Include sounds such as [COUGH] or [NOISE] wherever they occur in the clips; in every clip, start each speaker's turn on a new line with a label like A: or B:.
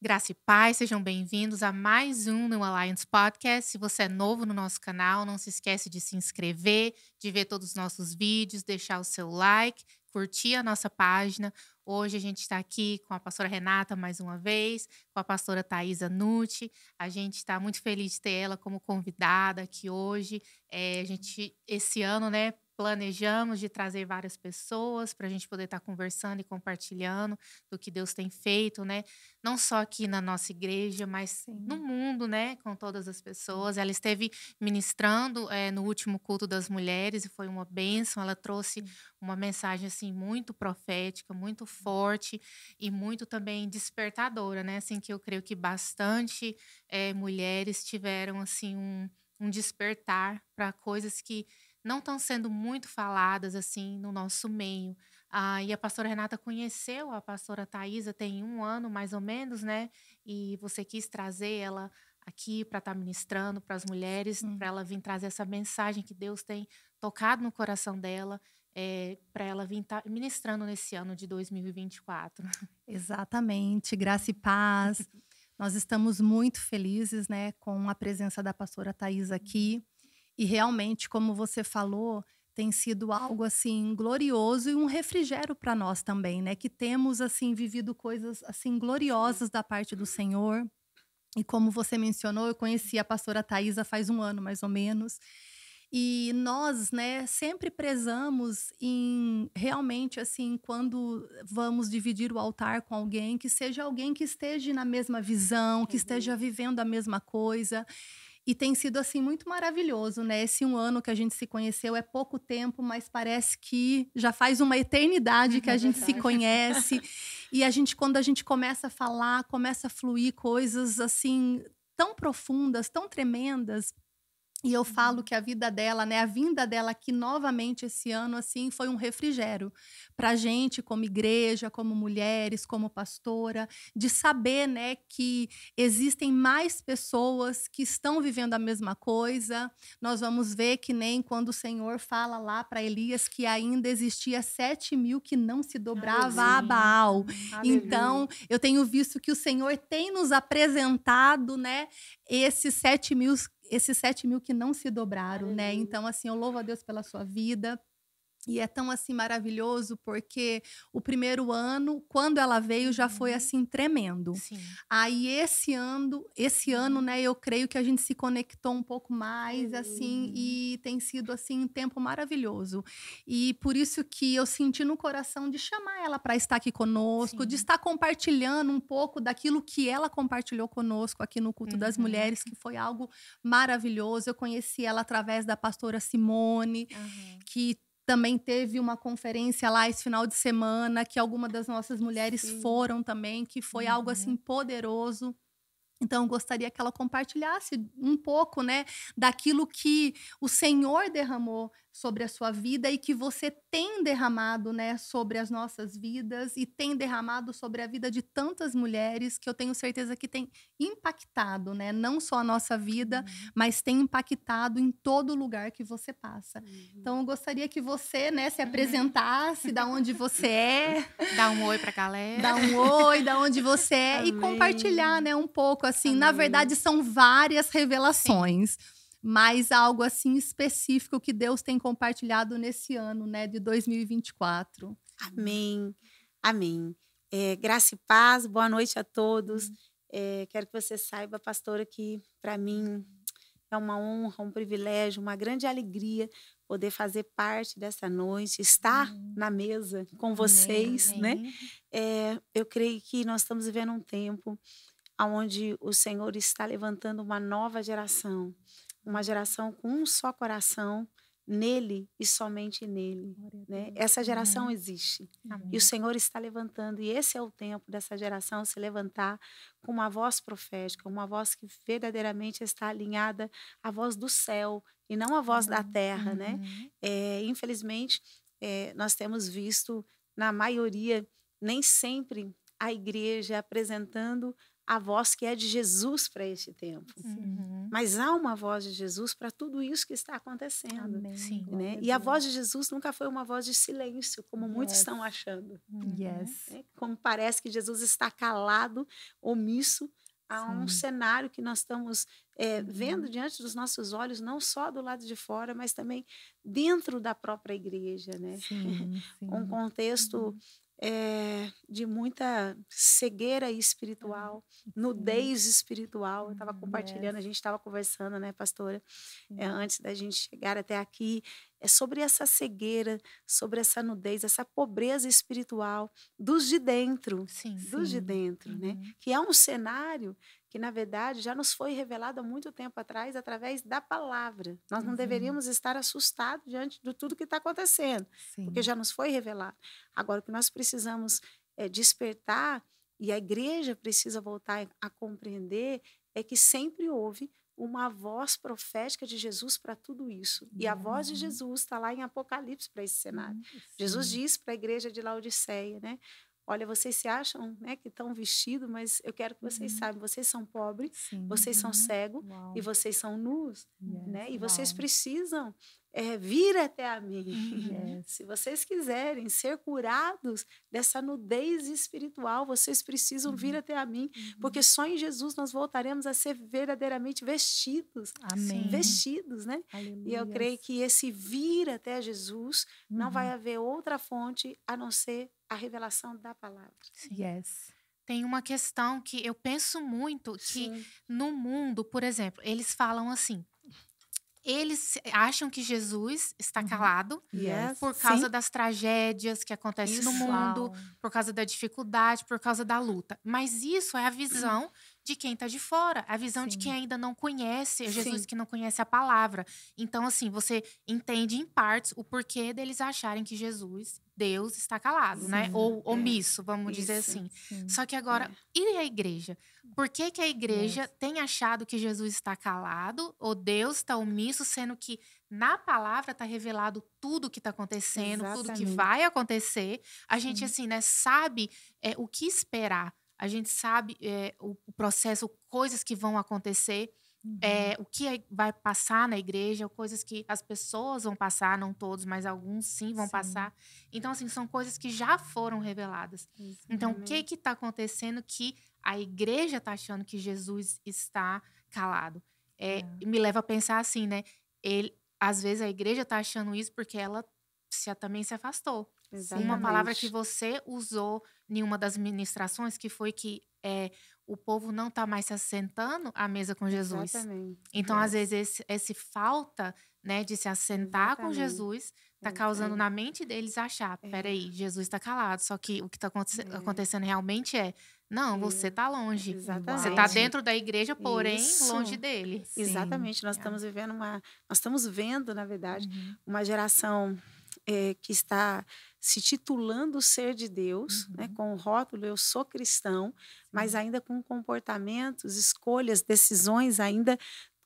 A: Graça e paz, sejam bem-vindos a mais um New Alliance Podcast. Se você é novo no nosso canal, não se esquece de se inscrever, de ver todos os nossos vídeos, deixar o seu like, curtir a nossa página. Hoje a gente está aqui com a pastora Renata mais uma vez, com a pastora Thaisa Nucci. A gente está muito feliz de ter ela como convidada aqui hoje. É, a gente, esse ano, né, planejamos de trazer várias pessoas para a gente poder estar tá conversando e compartilhando do que Deus tem feito, né? Não só aqui na nossa igreja, mas Sim. no mundo, né? Com todas as pessoas. Ela esteve ministrando é, no último culto das mulheres e foi uma bênção. Ela trouxe uma mensagem assim muito profética, muito forte e muito também despertadora, né? Assim que eu creio que bastante é, mulheres tiveram assim um, um despertar para coisas que não estão sendo muito faladas assim no nosso meio. Ah, e a pastora Renata conheceu a pastora Thaisa tem um ano mais ou menos, né? E você quis trazer ela aqui para estar tá ministrando para as mulheres, hum. para ela vir trazer essa mensagem que Deus tem tocado no coração dela, é, eh, para ela vir
B: tá ministrando nesse ano de 2024. Exatamente, graça e paz. [LAUGHS] Nós estamos muito felizes, né, com a presença da pastora Thaisa uhum. aqui. Hum. E realmente, como você falou, tem sido algo assim glorioso e um refrigério para nós também, né? Que temos assim vivido coisas assim gloriosas da parte do Senhor. E como você mencionou, eu conheci a pastora Thaisa faz um ano mais ou menos. E nós, né, sempre prezamos em realmente assim, quando vamos dividir o altar com alguém, que seja alguém que esteja na mesma visão, que uhum. esteja vivendo a mesma coisa. E tem sido assim muito maravilhoso, né? Esse um ano que a gente se conheceu é pouco tempo, mas parece que já faz uma eternidade que a gente se conhece. E a gente, quando a gente começa a falar, começa a fluir coisas assim tão profundas, tão tremendas, e eu uhum. falo que a vida dela, né, a vinda dela aqui novamente esse ano, assim, foi um refrigério para a gente, como igreja, como mulheres, como pastora, de saber, né, que existem mais pessoas que estão vivendo a mesma coisa. Nós vamos ver que nem quando o Senhor fala lá para Elias que ainda existia sete mil que não se dobrava Aleluia. a Baal. Então, Aleluia. Então, eu tenho visto que o Senhor tem nos apresentado, né, esses sete mil esses 7 mil que não se dobraram, né? Então, assim, eu louvo a Deus pela sua vida, e é tão assim maravilhoso porque o primeiro ano, quando ela veio, já foi uhum. assim tremendo. Sim. Aí esse ano, esse ano, uhum. né, eu creio que a gente se conectou um pouco mais assim uhum. e tem sido assim um tempo maravilhoso. E por isso que eu senti no coração de chamar ela para estar aqui conosco, Sim. de estar compartilhando um pouco daquilo que ela compartilhou conosco aqui no culto uhum. das mulheres, que foi algo maravilhoso. Eu conheci ela através da pastora Simone, uhum. que também teve uma conferência lá esse final de semana que algumas das nossas mulheres Sim. foram também, que foi uhum. algo assim poderoso. Então, eu gostaria que ela compartilhasse um pouco, né, daquilo que o Senhor derramou sobre a sua vida e que você tem derramado, né, sobre as nossas vidas e tem derramado sobre a vida de tantas mulheres que eu tenho certeza que tem impactado, né, não só a nossa vida, uhum. mas tem impactado em todo lugar que você passa. Uhum. Então, eu gostaria que você, né, se [LAUGHS] apresentasse, da onde você é, dá um oi para a galera, dá um oi, da onde você é Amém. e compartilhar, né, um pouco assim, Amém. na verdade são várias revelações. Sim mas algo assim específico que Deus tem compartilhado nesse ano, né, de 2024. Amém, amém. É,
C: graça e paz, boa noite a todos. Uhum. É, quero que você saiba, pastora, que para mim é uma honra, um privilégio, uma grande alegria poder fazer parte dessa noite, estar amém. na mesa com vocês, né? amém, amém. né? É, eu creio que nós estamos vivendo um tempo aonde o Senhor está levantando uma nova geração, uma geração com um só coração nele e somente nele. Né? Essa geração Amém. existe Amém. e o Senhor está levantando e esse é o tempo dessa geração se levantar com uma voz profética, uma voz que verdadeiramente está alinhada à voz do céu e não à voz Amém. da terra, né? Uhum. É, infelizmente é, nós temos visto na maioria nem sempre a igreja apresentando a voz que é de Jesus para este tempo.
D: Uhum.
C: Mas há uma voz de Jesus para tudo isso que está acontecendo. Sim, né? E a voz de Jesus nunca foi uma voz de silêncio, como yes. muitos estão achando. Uhum. Yes. Né? É, como parece que Jesus está calado, omisso a Sim. um cenário que nós estamos é, uhum. vendo diante dos nossos olhos, não só do lado de fora, mas também dentro da própria igreja, né? Sim, [LAUGHS] sim. um contexto uhum é, de muita cegueira uhum. espiritual, uhum. nudez espiritual. Eu estava compartilhando, a gente estava conversando, né, pastora, é, antes da gente chegar até aqui, é sobre essa cegueira, sobre essa nudez, essa pobreza espiritual dos de dentro, sim, dos sim. de dentro, né? Que é um cenário que na verdade já nos foi revelado há muito tempo atrás através da palavra. Nós não uhum. deveríamos estar assustados diante de tudo que está acontecendo, Sim. porque já nos foi revelado. Agora, o que nós precisamos é, despertar, e a igreja precisa voltar a compreender, é que sempre houve uma voz profética de Jesus para tudo isso. E a voz de uhum. Jesus está lá em Apocalipse para esse cenário. Uhum, Jesus diz para a igreja de Laodiceia, né? olha, vocês se acham né, que estão vestidos, mas eu quero que vocês uhum. saibam, vocês são pobres, Sim. vocês são cegos e vocês são nus, yes. né? E Uau. vocês precisam é, vir até a mim. [LAUGHS] Né. Yes. Se vocês quiserem ser curados dessa nudez espiritual, vocês precisam uhum. vir até a mim, uhum. porque só em Jesus nós voltaremos a ser verdadeiramente vestidos. Amém. Vestidos, né? Aleluia. E eu creio que esse vir até Jesus não vai uhum. haver outra fonte
A: a não ser a revelação da palavra.
B: Sim. Yes.
A: Tem uma questão que eu penso muito que Sim. no mundo, por exemplo, eles falam assim: eles acham que Jesus está uhum. calado yes. por causa Sim. das tragédias que acontecem isso. no mundo, por causa da dificuldade, por causa da luta. Mas isso é a visão de quem está de fora, a visão Sim. de quem ainda não conhece, é Jesus Sim. que não conhece a palavra. Então, assim, você entende em partes o porquê deles acharem que Jesus Deus está calado, né? Sim, né? Ou é. omisso, vamos isso, dizer assim. Sim, Só que agora, é. e a igreja? Por que, que a igreja é. tem achado que Jesus está calado ou Deus está omisso, sendo que na palavra está revelado tudo o que está acontecendo, Exatamente. tudo que vai acontecer? A gente, uhum. assim, né, sabe é, o que esperar, a gente sabe é, o processo, coisas que vão acontecer. Uhum. É, o que vai passar na igreja, coisas que as pessoas vão passar, não todos, mas alguns sim vão sim. passar. Então, assim, são coisas que já foram reveladas. Então, o que está acontecendo que a igreja está achando que Jesus está calado? É, é. Me leva a pensar assim, né? Ele, às vezes a igreja está achando isso porque ela se, também se afastou. Exatamente. Uma palavra que você usou em uma das ministrações, que foi que é, o povo não está mais se assentando à mesa com Jesus. Exatamente. Então, é. às vezes, esse, esse, falta né, de se assentar Exatamente. com Jesus está causando na mente deles achar: é. peraí, Jesus está calado. Só que o que está aconte é. acontecendo realmente é: não, você está é. longe. Tá Exatamente. Você está dentro da igreja, porém Isso. longe dele. Sim. Exatamente.
C: Nós estamos vivendo uma. Nós estamos vendo, na verdade, uhum. uma geração eh, que está se titulando ser de Deus, né, uhum. né, com o rótulo eu sou cristão, mas ainda com comportamentos, escolhas, decisões ainda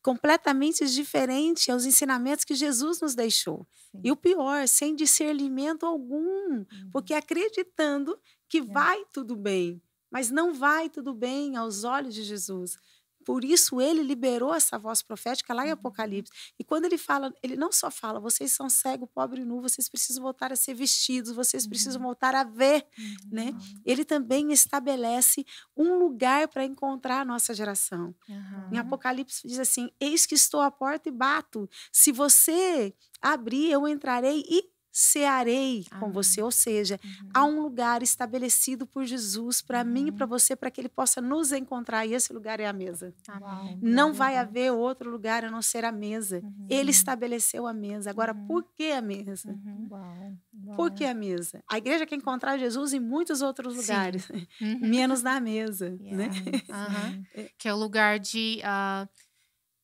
C: completamente diferente aos ensinamentos que Jesus nos deixou. Sim. E o pior, sem discernimento algum, uhum. porque acreditando que é. vai tudo bem, mas não vai tudo bem aos olhos de Jesus. Por isso ele liberou essa voz profética lá em uhum. Apocalipse. E quando ele fala, ele não só fala, vocês são cegos, pobre e nu, vocês precisam voltar a ser vestidos, vocês precisam uhum. voltar a ver, né? Uhum. Ele também estabelece um lugar para encontrar a nossa geração. Uhum. Em Apocalipse diz assim: "Eis que estou à porta e bato. Se você abrir, eu entrarei e cearei com ah, você, ou seja, uhum. há um lugar estabelecido por Jesus para uhum. mim e para uhum. você, para que ele possa nos encontrar, e esse lugar é a mesa. Amém. Não vai haver outro lugar a não ser a mesa. Uhum. Ele estabeleceu a mesa. Agora, uhum. por que a mesa?
D: Uau. Uhum. Uau. Por que
C: a mesa? A igreja
A: quer encontrar Jesus em muitos outros lugares, [LAUGHS] menos na mesa, né? yeah. né? [LAUGHS] Que é o lugar de uh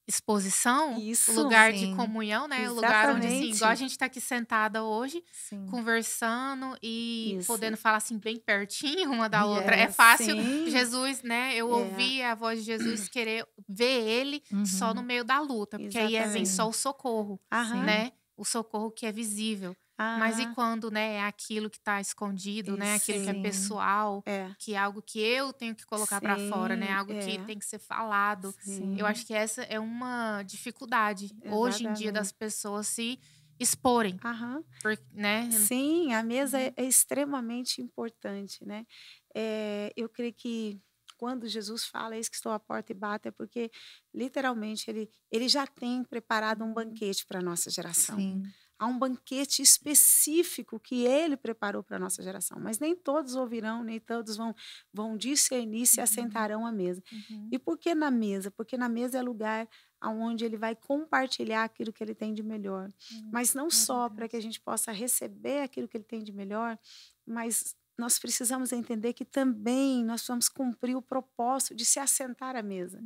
A: exposição, Isso, lugar sim. de comunhão, né? O lugar onde, assim, igual a gente está aqui sentada hoje, sim. conversando e Isso. podendo falar assim bem pertinho uma da outra. É, fácil. Sim. Jesus, né? Eu é. ouvi a voz de Jesus querer ver ele uhum. só no uhum. meio da luta, porque Exatamente. aí é vem só o socorro, Aham. né? O socorro que é visível. Ah. Mas e ah. quando, né, é aquilo que está escondido, né? Aquilo Sim. que é pessoal, é. que é algo que eu tenho que colocar para fora, né? Algo é. que tem que ser falado. Sim. Eu acho que essa é uma dificuldade Exatamente. hoje em dia das pessoas se exporem, Aham. Por, né? Sim, a mesa é, é
C: extremamente importante, né? É, eu creio que quando Jesus fala, isso que estou à porta e bato, é porque literalmente ele, ele já tem preparado um uhum. banquete para a nossa geração. Sim a um banquete específico que ele preparou para a nossa geração. Mas nem todos ouvirão, nem todos vão, vão discernir se uhum. assentarão à mesa. Uhum. E por que na mesa? Porque na mesa é lugar onde ele vai compartilhar aquilo que ele tem de melhor. Uhum. Mas não só para que a gente possa receber aquilo que ele tem de melhor, mas nós precisamos entender que também nós vamos cumprir o propósito de se assentar à mesa.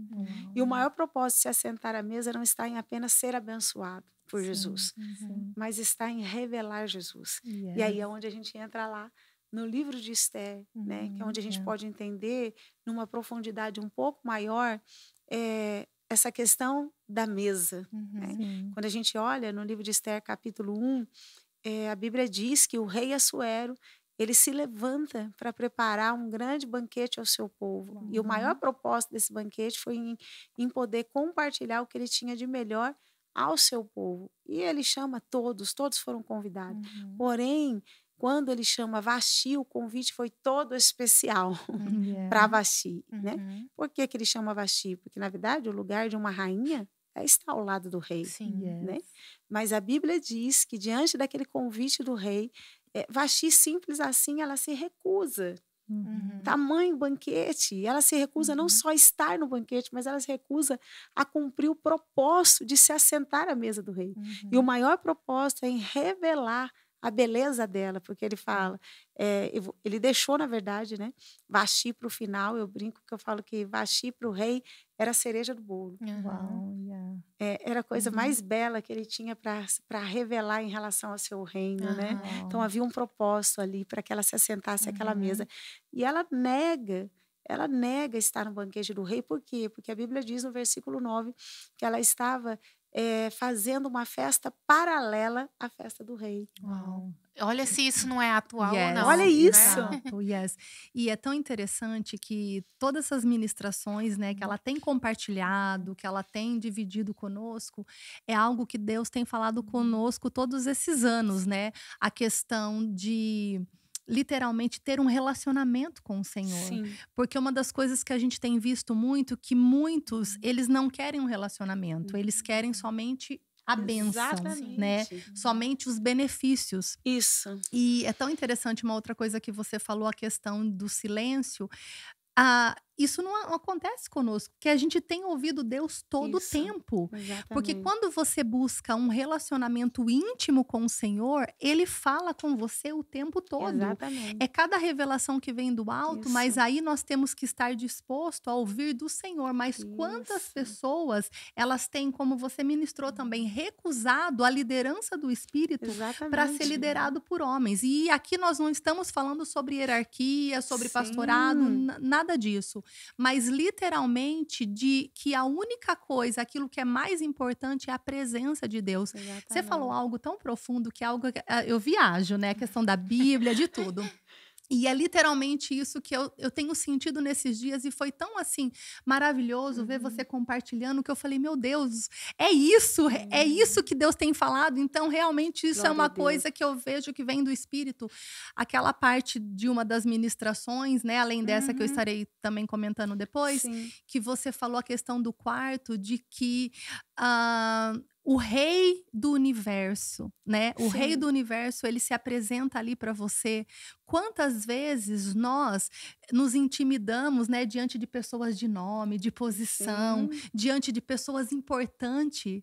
C: E o uhum. maior propósito de se assentar à mesa não está em apenas ser abençoado por sim, Jesus, uhum. mas está em revelar Jesus. Yes. E aí é onde a gente entra lá no livro de Esther, uhum, né, que é uhum, onde a gente pode entender numa profundidade um pouco maior é, essa questão da mesa. Uhum, né? Quando a gente olha no livro de Esther, capítulo 1, é, eh, a Bíblia diz que o rei Assuero ele se levanta para preparar um grande banquete ao seu povo. Uhum. E o maior propósito desse banquete foi em, em poder compartilhar o que ele tinha de melhor ao seu povo. E ele chama todos, todos foram convidados. Uhum. Porém, quando ele chama Vasti, o convite foi todo especial
D: hum, [LAUGHS] para
C: Vasti, né? uhum. né? Por que, que ele chama Vasti? Porque na verdade o lugar de uma rainha é estar ao lado do rei, Sim, né? Yes. Mas a Bíblia diz que diante daquele convite do rei, eh, Vasti simples assim, ela se recusa. Uhum. Tamanho banquete. Ela se recusa uhum. não só a estar no banquete, mas ela se recusa a cumprir o propósito de se assentar à mesa do rei. Uhum. E o uhum. maior propósito é em revelar a beleza dela, porque ele fala, é, ele deixou, na verdade, né, Vaxi para o final, eu brinco que eu falo que Vaxi para o rei era a cereja do bolo.
D: Uhum.
C: É, era a coisa uhum. mais bela que ele tinha para revelar em relação ao seu reino, uhum. né? Então havia um propósito ali para que ela se assentasse àquela uhum. mesa. E ela nega, ela nega estar no banquete do rei, por quê? Porque a Bíblia diz no versículo 9 que ela estava é, fazendo uma
B: festa paralela à festa do rei.
A: Uau. Olha se isso não é atual yes. ou não. Olha né? isso. Exato,
B: yes. E é tão interessante que todas essas ministrações, né, que ela tem compartilhado, que ela tem dividido conosco, é algo que Deus tem falado conosco todos esses anos, né? A questão de literalmente ter um relacionamento com o Senhor. Sim. Porque uma das coisas que a gente tem visto muito que muitos, uhum. eles não querem um relacionamento, eles uhum. querem somente a benção, né? Exatamente. né? Somente os benefícios. Isso. E é tão interessante uma outra coisa que você falou a questão do silêncio. Ah, isso não acontece conosco, que a gente tem ouvido Deus todo o tempo. Exatamente. Porque quando você busca um relacionamento íntimo com o Senhor, ele fala com você o tempo todo. Exatamente. É cada revelação que vem do alto, isso. mas aí nós temos que estar disposto a ouvir do Senhor. Mas isso. quantas pessoas elas têm, como você ministrou também, recusado a liderança do Espírito para ser liderado por homens. E aqui nós não estamos falando sobre hierarquia, sobre Sim. pastorado, nada disso mas literalmente de que a única coisa, aquilo que é mais importante é a presença de Deus. Exatamente. Você falou algo tão profundo que é algo eh, eu viajo, né? A questão da Bíblia, de tudo. E é literalmente isso que eu, eu tenho sentido nesses dias, e foi tão assim maravilhoso uhum. ver você compartilhando que eu falei: meu Deus, é isso, uhum. é, é isso que Deus tem falado. Então, realmente, isso é Glória é uma coisa que eu vejo que vem do Espírito. Aquela parte de uma das ministrações, né? Além dessa uhum. que eu uhum. estarei também comentando depois, Sim. que você falou a questão do quarto, de que uh, o rei do universo, né? O Sim. rei do universo, ele se apresenta ali para você. Quantas vezes nós nos intimidamos, né, diante de pessoas de nome, de posição, Sim. diante de pessoas importantes,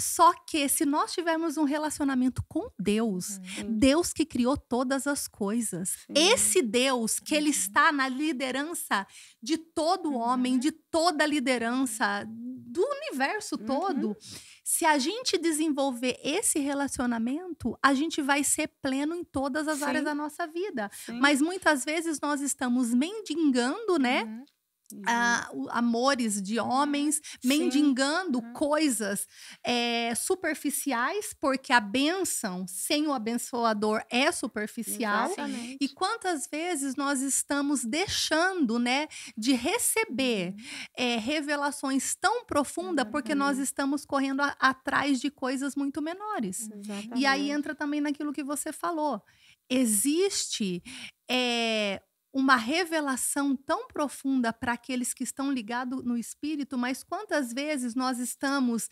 B: só que se nós tivermos um relacionamento com Deus, uhum. Deus que criou todas as coisas, Sim. esse Deus que ele uhum. está na liderança de todo uhum. homem, de toda a liderança do universo uhum. todo, se a gente desenvolver esse relacionamento, a gente vai ser pleno em todas as Sim. áreas da nossa vida. Sim. Mas muitas vezes nós estamos mendigando, né? Uhum. amores de homens, mendigando uhum. coisas é, superficiais, porque a benção sem o abençoador é superficial. Exatamente. E quantas vezes nós estamos deixando né, de receber é, revelações tão profundas porque nós estamos correndo a, atrás de coisas muito menores.
D: Exatamente. E aí entra
B: também naquilo que você falou. Existe é, uma revelação tão profunda para aqueles que estão ligados no espírito, mas quantas vezes nós estamos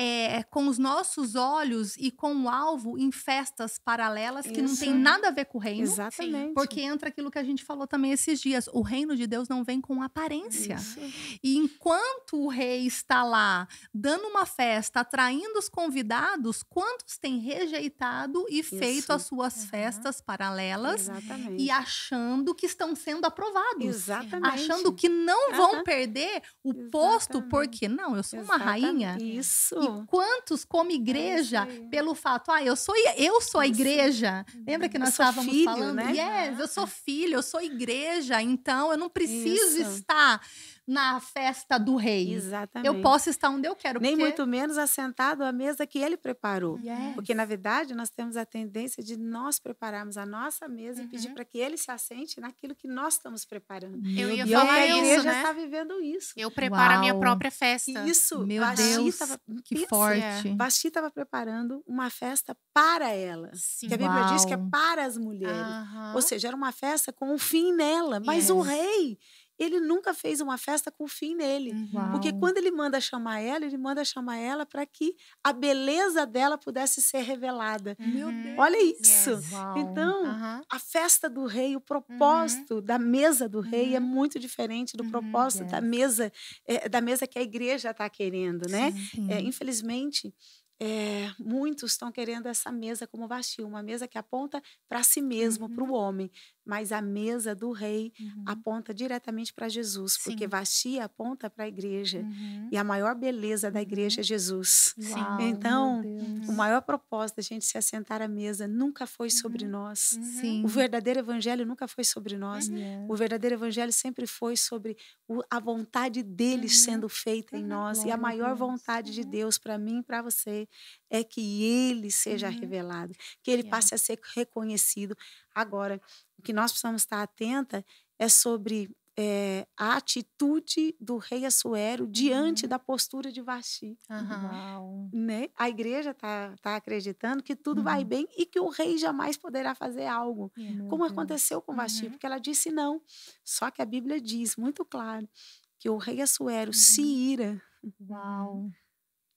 B: é, com os nossos olhos e com o alvo em festas paralelas que não tem nada a ver com o reino. Exatamente. Porque entra aquilo que a gente falou também esses dias: o reino de Deus não vem com aparência. Isso. E enquanto o rei está lá dando uma festa, atraindo os convidados, quantos têm rejeitado e Isso. feito as suas uhum. festas paralelas Exatamente. e achando que estão sendo aprovados. Exatamente. Achando que não uhum. vão perder o Exatamente. posto, porque não, eu sou Exatamente. uma rainha. Isso quantos como é igreja pelo fato, ah, eu sou eu sou a igreja. Uhum. Lembra que nós estávamos falando? Né? Yes, eu sou filho, eu sou igreja, então eu não preciso Isso. estar na festa do rei. Exatamente. Eu posso estar onde eu quero. Nem porque... muito menos assentado à mesa que ele
C: preparou. Yes. Porque, na verdade, nós temos a tendência de nós prepararmos a nossa mesa uhum. e pedir uhum. para que ele se assente naquilo que nós estamos preparando. Eu ia e falar isso, né? A igreja está
A: vivendo isso. Eu preparo Uau. a minha própria festa. Isso. Meu Deus, é. tava, que pensa, forte. Basti estava
C: preparando uma festa para ela. Sim. Que a Bíblia Uau. diz que é para as mulheres. Uhum. Ou seja, era uma festa com um fim nela. Mas yes. o rei ele nunca fez uma festa com o fim nele. Porque quando ele manda chamar ela, ele manda chamar ela para que a beleza dela pudesse ser revelada. Meu Deus. Olha isso. Yes. Então, uhum. a festa do rei, o uhum. propósito uhum. da mesa do rei é uhum. é muito diferente do uhum, propósito da mesa é, da mesa que a igreja está querendo, né? Sim, é, sim. É, infelizmente, é, muitos estão querendo essa mesa como Vasti, uma mesa que aponta para si mesmo, uhum. para o homem mas a mesa do rei uhum. aponta diretamente para Jesus, Sim. porque Vasti aponta para a igreja. Uhum. E a maior beleza da uhum. igreja é Jesus. Uau, então, o maior propósito da é gente se assentar à mesa nunca foi uhum. sobre uhum. nós. O verdadeiro evangelho nunca foi sobre nós. Uhum. O verdadeiro evangelho sempre foi sobre o, a vontade dele sendo feita em nós. E a maior vontade de Deus para mim e para você é que ele seja revelado, que ele passe a ser reconhecido. Agora, o que nós precisamos estar atenta é sobre é, a atitude do rei Assuero diante uhum. da postura de Vasti.
A: Uhum.
C: Né? A igreja está tá acreditando que tudo uhum. vai bem e que o rei jamais poderá fazer algo, como aconteceu com Vasti, uhum. porque ela disse não. Só que a Bíblia diz muito claro que o rei Assuero se uhum. ira. Uau.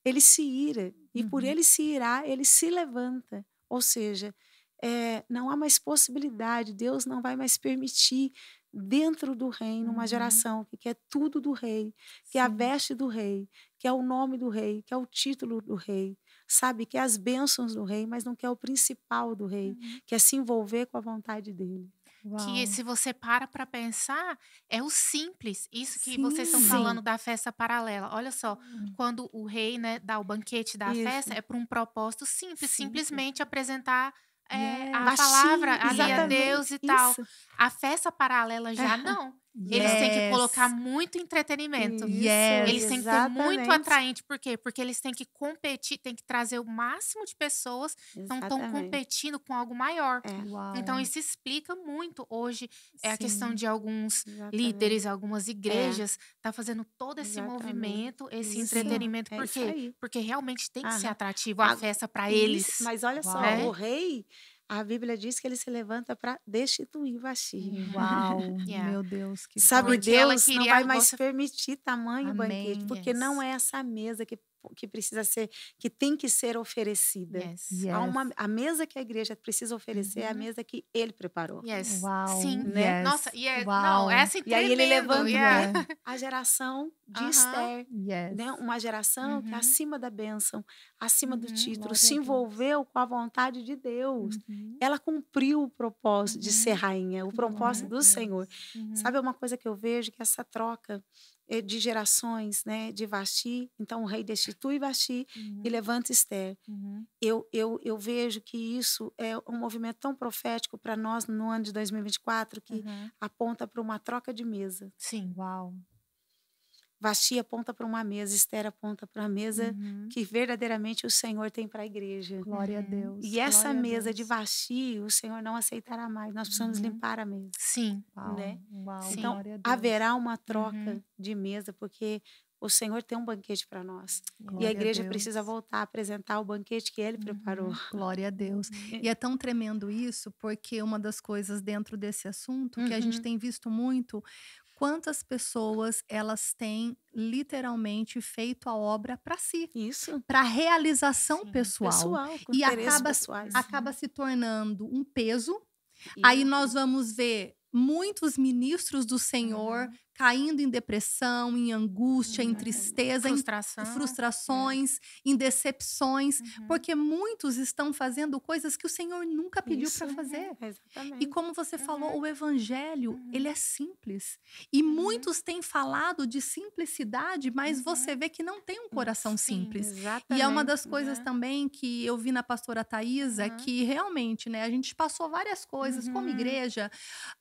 C: Ele se ira e por uhum. ele se irá, ele se levanta. Ou seja, é, não há mais possibilidade, Deus não vai mais permitir dentro do reino uhum. uma geração que quer tudo do rei, que é a veste do rei, que é o nome do rei, que é o título do rei, sabe? Que é as bênçãos do rei, mas não quer o principal do rei, uhum. que é se envolver com a vontade dele.
A: Uau. Que se você para para pensar, é o simples. Isso que Sim. vocês estão falando da festa paralela. Olha só, hum. quando o rei né, dá o banquete da Isso. festa, é para um propósito simples, simples. simplesmente apresentar é, é, a palavra ali é a Deus e tal. Isso. A festa paralela já é. não. Eles têm que colocar muito entretenimento. Yes, eles têm exatamente. que ser muito atraente. Por quê? Porque eles têm que competir, têm que trazer o máximo de pessoas Então estão competindo com algo maior. É. Então, isso explica muito. Hoje, é Sim. a questão de alguns exatamente. líderes, algumas é. igrejas, é. tá fazendo todo esse exatamente. movimento, esse isso. entretenimento. É Por quê? Porque realmente tem que Aham. ser atrativo a, a festa para eles. Mas olha Uau. só, né? o rei a Bíblia diz que ele se levanta para destituir
C: Vashti. Uau, [LAUGHS] yeah. meu Deus. Que Sabe, Deus não vai mais você... permitir tamanho Amém. banquete, porque yes. não é essa mesa que que precisa ser, que tem que ser oferecida. Yes. Yes. Há uma, a mesa que a igreja precisa oferecer uhum. é a uhum. mesa que ele preparou. Yes. Uau. Sim. Né? Yes. Nossa, e é, não, essa é assim, E aí ele levanta yeah. Né? [LAUGHS] a geração de uhum. Esther, né? uma geração uhum. que é uhum. acima da bênção, acima do uhum. título, se envolveu com a vontade de Deus. Ela cumpriu o propósito de ser rainha, o propósito do Senhor. Sabe uma coisa que eu vejo que essa troca eh, de gerações, né, de Vasti. Então o rei destitui Vasti uhum. e levanta Esther. Uhum. Eu, eu, eu vejo que isso é um movimento tão profético para nós no ano de 2024 que uhum. aponta para uma troca de mesa. Sim, uau. Vasti aponta para uma mesa, Esther aponta para a mesa uhum. que verdadeiramente o Senhor tem para a igreja. Glória a é. Deus. E essa mesa de Vasti, o Senhor não aceitará mais. Nós precisamos uhum. limpar a mesa. Sim. Uau. Né? Uau. Sim. Então, haverá uma troca uhum. de mesa, porque o Senhor tem um banquete para nós. Glória e a igreja a precisa voltar a apresentar o banquete que
B: ele uhum. preparou. Glória a Deus. E é tão tremendo isso, porque uma das coisas dentro desse assunto uhum. que a gente uhum. tem visto muito quantas pessoas elas têm literalmente feito a obra para si, isso, para realização Sim, pessoal, pessoal e acaba pessoais. acaba se tornando um peso. E... Aí nós vamos ver muitos ministros do Senhor uhum caindo em depressão, em angústia, em uhum. tristeza, em é. frustrações, uhum. em decepções, uhum. porque muitos estão fazendo coisas que o Senhor nunca pediu para fazer. É, exatamente. E como você falou, uhum. o evangelho, ele uhum. é simples. E muitos têm falado de simplicidade, mas você vê que não tem um coração simples. Exatamente. e é uma das coisas né? também que eu vi na pastora Thaisa, que realmente, né, a gente passou várias coisas como igreja.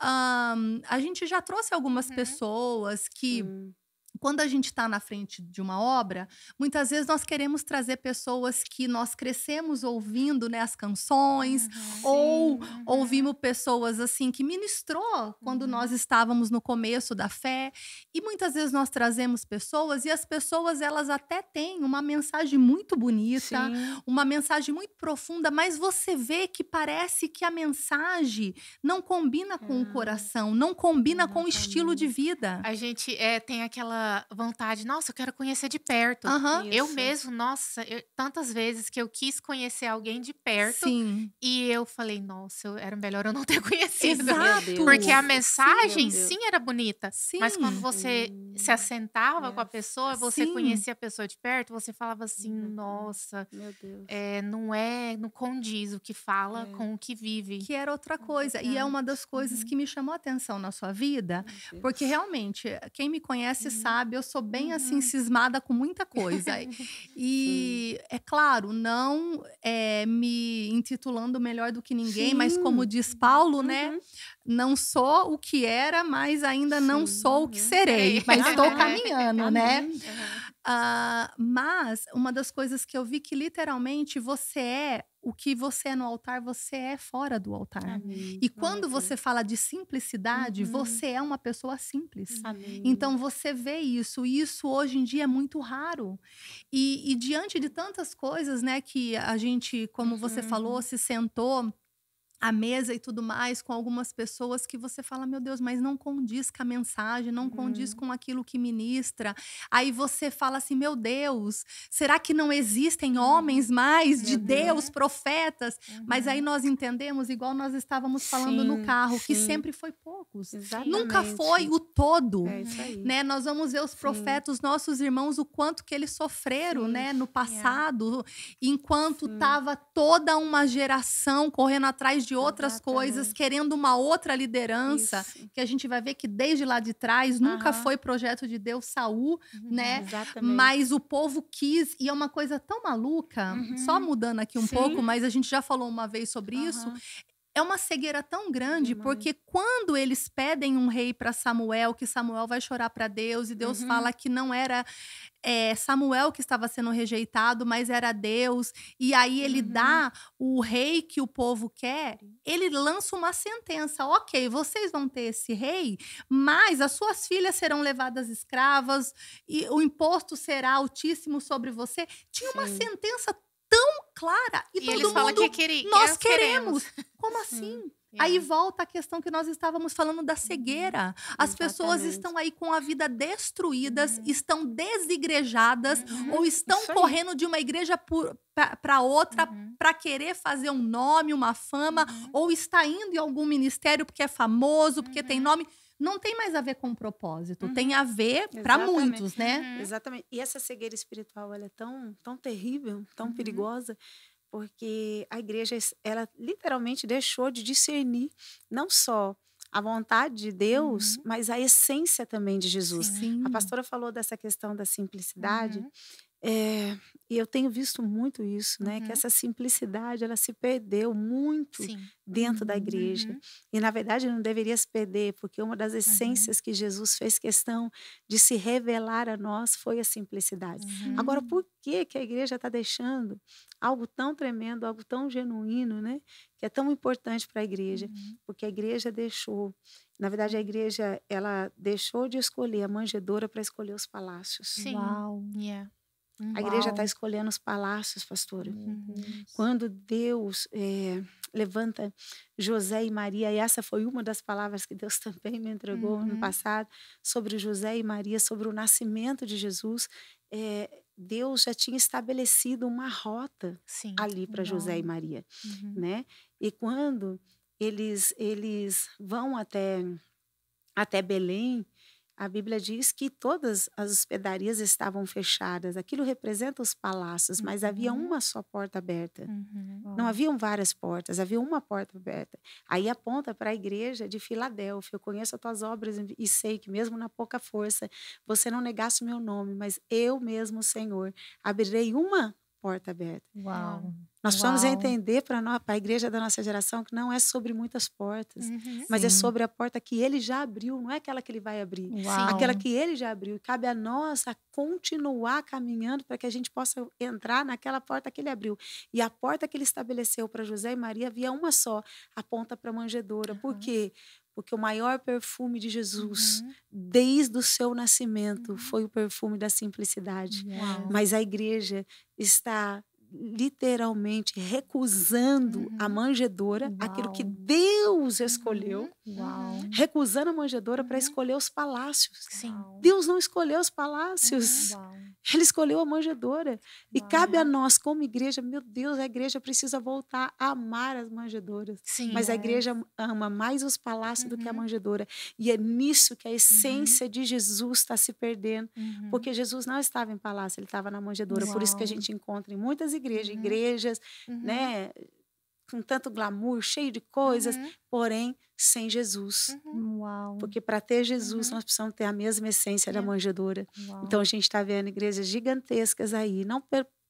B: Um, a gente já trouxe algumas pessoas pessoas que. Hum quando a gente está na frente de uma obra, muitas vezes nós queremos trazer pessoas que nós crescemos ouvindo né, as canções, uhum, ou sim, uhum. ouvimos pessoas assim que ministrou quando uhum. nós estávamos no começo da fé. E muitas vezes nós trazemos pessoas, e as pessoas elas até têm uma mensagem muito bonita, sim. uma mensagem muito profunda, mas você vê que parece que a mensagem não combina com o hum. coração, não combina com o estilo de vida. A gente é, tem aquela
A: vontade, nossa, eu quero conhecer de perto. Uhum. Eu mesmo, nossa, eu, tantas vezes que eu quis conhecer alguém de perto. Sim. E eu falei, nossa, eu, era melhor eu não ter [LAUGHS] conhecido. Exato. Porque a mensagem, sim, sim era bonita. Sim. Mas quando você hum. se assentava é. com a pessoa, você sim. conhecia a pessoa de perto, você falava assim, uhum. nossa, Meu Deus. É, não
B: é, não condiz o que fala é. com o que vive. Que era outra coisa. E é uma das coisas uhum. que me chamou a atenção na sua vida. Porque realmente, quem me conhece sabe uhum sabe, eu sou bem assim, uhum. assim, cismada com muita coisa. [LAUGHS] e, Sim. é claro, não é, me intitulando melhor do que ninguém, Sim. mas como diz Paulo, né? uhum. né? Não sou o que era, mas ainda Sim. não sou o que uhum. serei. Mas estou [LAUGHS] caminhando, né? Uh, mas uma das coisas que eu vi que literalmente você é o que você é no altar, você é fora do altar. Amém. E quando Amém. você fala de simplicidade, uhum. você é uma pessoa simples. Amém. Então você vê isso, e isso hoje em dia é muito raro. E, e diante de tantas coisas, né, que a gente, como uhum. você falou, uhum. se sentou a mesa e tudo mais com algumas pessoas que você fala, meu Deus, mas não condiz com a mensagem, não condiz hum. com aquilo que ministra. Aí você fala assim, meu Deus, será que não existem homens uhum. mais de uhum. Deus, profetas? Uhum. Mas aí uhum. nós entendemos, igual nós estávamos falando sim, no carro, sim. que sempre foi poucos. Exatamente. Nunca foi o todo. É isso aí. Né? Nós vamos ver os profetas, sim. nossos irmãos, o quanto que eles sofreram né? no é. passado, yeah. enquanto estava toda uma geração correndo atrás de de outras Exatamente. coisas, querendo uma outra liderança, Isso. que a gente vai ver que desde lá de trás uhum. nunca foi projeto de Deus Saul, uhum. né? Exatamente. Mas o povo quis e é uma coisa tão maluca, uhum. só mudando aqui um Sim. pouco, mas a gente já falou uma vez sobre isso, é uma cegueira tão grande, Demais. porque quando eles pedem um rei para Samuel, que Samuel vai chorar para Deus, e Deus uhum. fala que não era é, Samuel que estava sendo rejeitado, mas era Deus, e aí ele uhum. dá o rei que o povo quer, ele lança uma sentença: ok, vocês vão ter esse rei, mas as suas filhas serão levadas escravas, e o imposto será altíssimo sobre você. Tinha Sim. uma sentença tão clara. E, e todo eles mundo, falam é que nós que é queremos. queremos. Como hum, assim? Aí volta a questão que nós estávamos falando da uhum. cegueira. As Exatamente. pessoas estão aí com a vida destruídas, uhum. estão desigrejadas uhum. ou estão correndo de uma igreja para outra uhum. para querer fazer um nome, uma fama, uhum. ou está indo em algum ministério porque é famoso, porque tem uhum. nome não tem mais a ver com o propósito, uhum. tem a ver para muitos, né? Uhum.
C: Exatamente. E essa cegueira espiritual ela é tão, tão terrível, tão uhum. perigosa, porque a igreja ela literalmente deixou de discernir não só a vontade de Deus, uhum. mas a essência também de Jesus. Sim. A pastora falou dessa questão da simplicidade. Uhum. É, e eu tenho visto muito isso, né? Uhum. Que essa simplicidade ela se perdeu muito Sim. dentro uhum. da igreja. Uhum. E na verdade não deveria se perder, porque uma das uhum. essências que Jesus fez questão de se revelar a nós foi a simplicidade. Agora, uhum. por que, que a igreja está deixando algo tão tremendo, algo tão genuíno, né? Que é tão importante para a igreja? Uhum. Porque a igreja deixou na verdade, a igreja ela deixou de escolher a manjedoura para escolher os palácios. Sim. Uau. Yeah.
D: Uau. A igreja está
C: escolhendo os palácios, pastora. Uhum. Quando Deus é, levanta José e Maria, e essa foi uma das palavras que Deus [LAUGHS] também me entregou uhum. no passado, sobre José e Maria, sobre o nascimento de Jesus, é, Deus já tinha estabelecido uma rota Sim. ali para José e Maria, uhum. né? E quando eles eles vão até até Belém, a Bíblia diz que todas as hospedarias estavam fechadas. Aquilo representa os palácios, uhum. mas havia uhum. uma só porta aberta. Uhum. Não haviam várias portas, havia uma porta aberta. Aí aponta para a igreja de Filadélfia. Eu conheço as tuas obras e sei que mesmo na pouca força, você não negasse o meu nome, mas eu mesmo, Senhor, abrirei uma porta aberta. Uau. Nós precisamos Uau. entender para a igreja da nossa geração que não é sobre muitas portas, uhum, mas é sim. é sobre a porta que ele já abriu, não é aquela que ele vai abrir, Uau. aquela que ele já abriu. E cabe a nós a continuar caminhando para que a gente possa entrar naquela porta que ele abriu. E a porta que ele estabeleceu para José e Maria havia uma só, a ponta para a manjedoura. Uhum. Por quê? Porque o maior perfume de Jesus, uhum. desde o seu nascimento, uhum. foi o perfume da simplicidade. Mas a igreja está literalmente recusando uhum. a manjedoura, Uau. aquilo que Deus uhum. escolheu, Uau. recusando a manjedoura uhum. para escolher os palácios. Sim. Deus não escolheu os palácios. Uhum. [LAUGHS] Ele escolheu a manjedoura. E cabe a nós, como igreja, meu Deus, a igreja precisa voltar a amar as manjedoras. Sim, Mas é. a igreja ama mais os palácios uhum. do que a uhum. manjedoura. E é nisso que a uhum. essência uhum. de Jesus está se perdendo. Uhum. Porque Jesus não estava em palácio, ele estava na manjedoura. Uau. Por isso que a gente encontra em muitas igrejas, uhum. igrejas, né? com tanto glamour, cheio de coisas, uhum. porém sem Jesus. Uhum. Porque para ter Jesus, uhum. nós precisamos ter a mesma essência da manjedoura. Uau. Então a gente está vendo igrejas gigantescas aí, não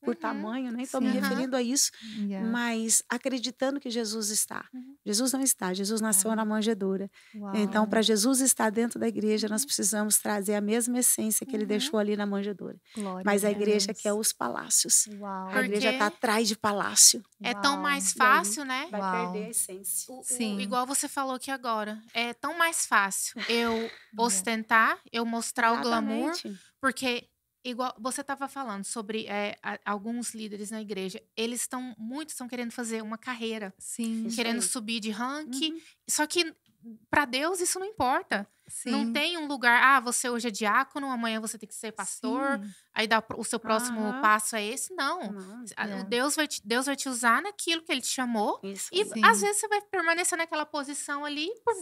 C: por uhum. tamanho, nem estou me referindo a isso, yeah. mas acreditando que Jesus está. Uhum. Jesus não está, Jesus nasceu uhum. na manjedoura. Então, Uau. Então, para Jesus estar dentro da igreja, nós uhum. precisamos trazer a mesma essência que ele uhum. deixou ali na manjedoura. Glória mas a igreja quer é os palácios. Uau. A igreja está atrás de palácio.
A: É tão mais fácil, né? Vai perder a essência. O, Sim. O, igual você falou aqui agora, é tão mais fácil eu [LAUGHS] ostentar, eu mostrar Exatamente. o glamour, porque igual você estava falando sobre é, a, alguns líderes na igreja, eles estão muitos estão querendo fazer uma carreira, sim, querendo sim. subir de ranking, uhum. só que hum, para Deus isso não importa. Sim. Não tem um lugar, ah, você hoje é diácono, amanhã você tem que ser pastor, Sim. aí dá, o seu próximo passo é esse. Não. não. É. Deus, vai te, Deus vai te usar naquilo que ele te chamou. Isso. E Sim. às vezes você vai permanecer naquela posição ali por,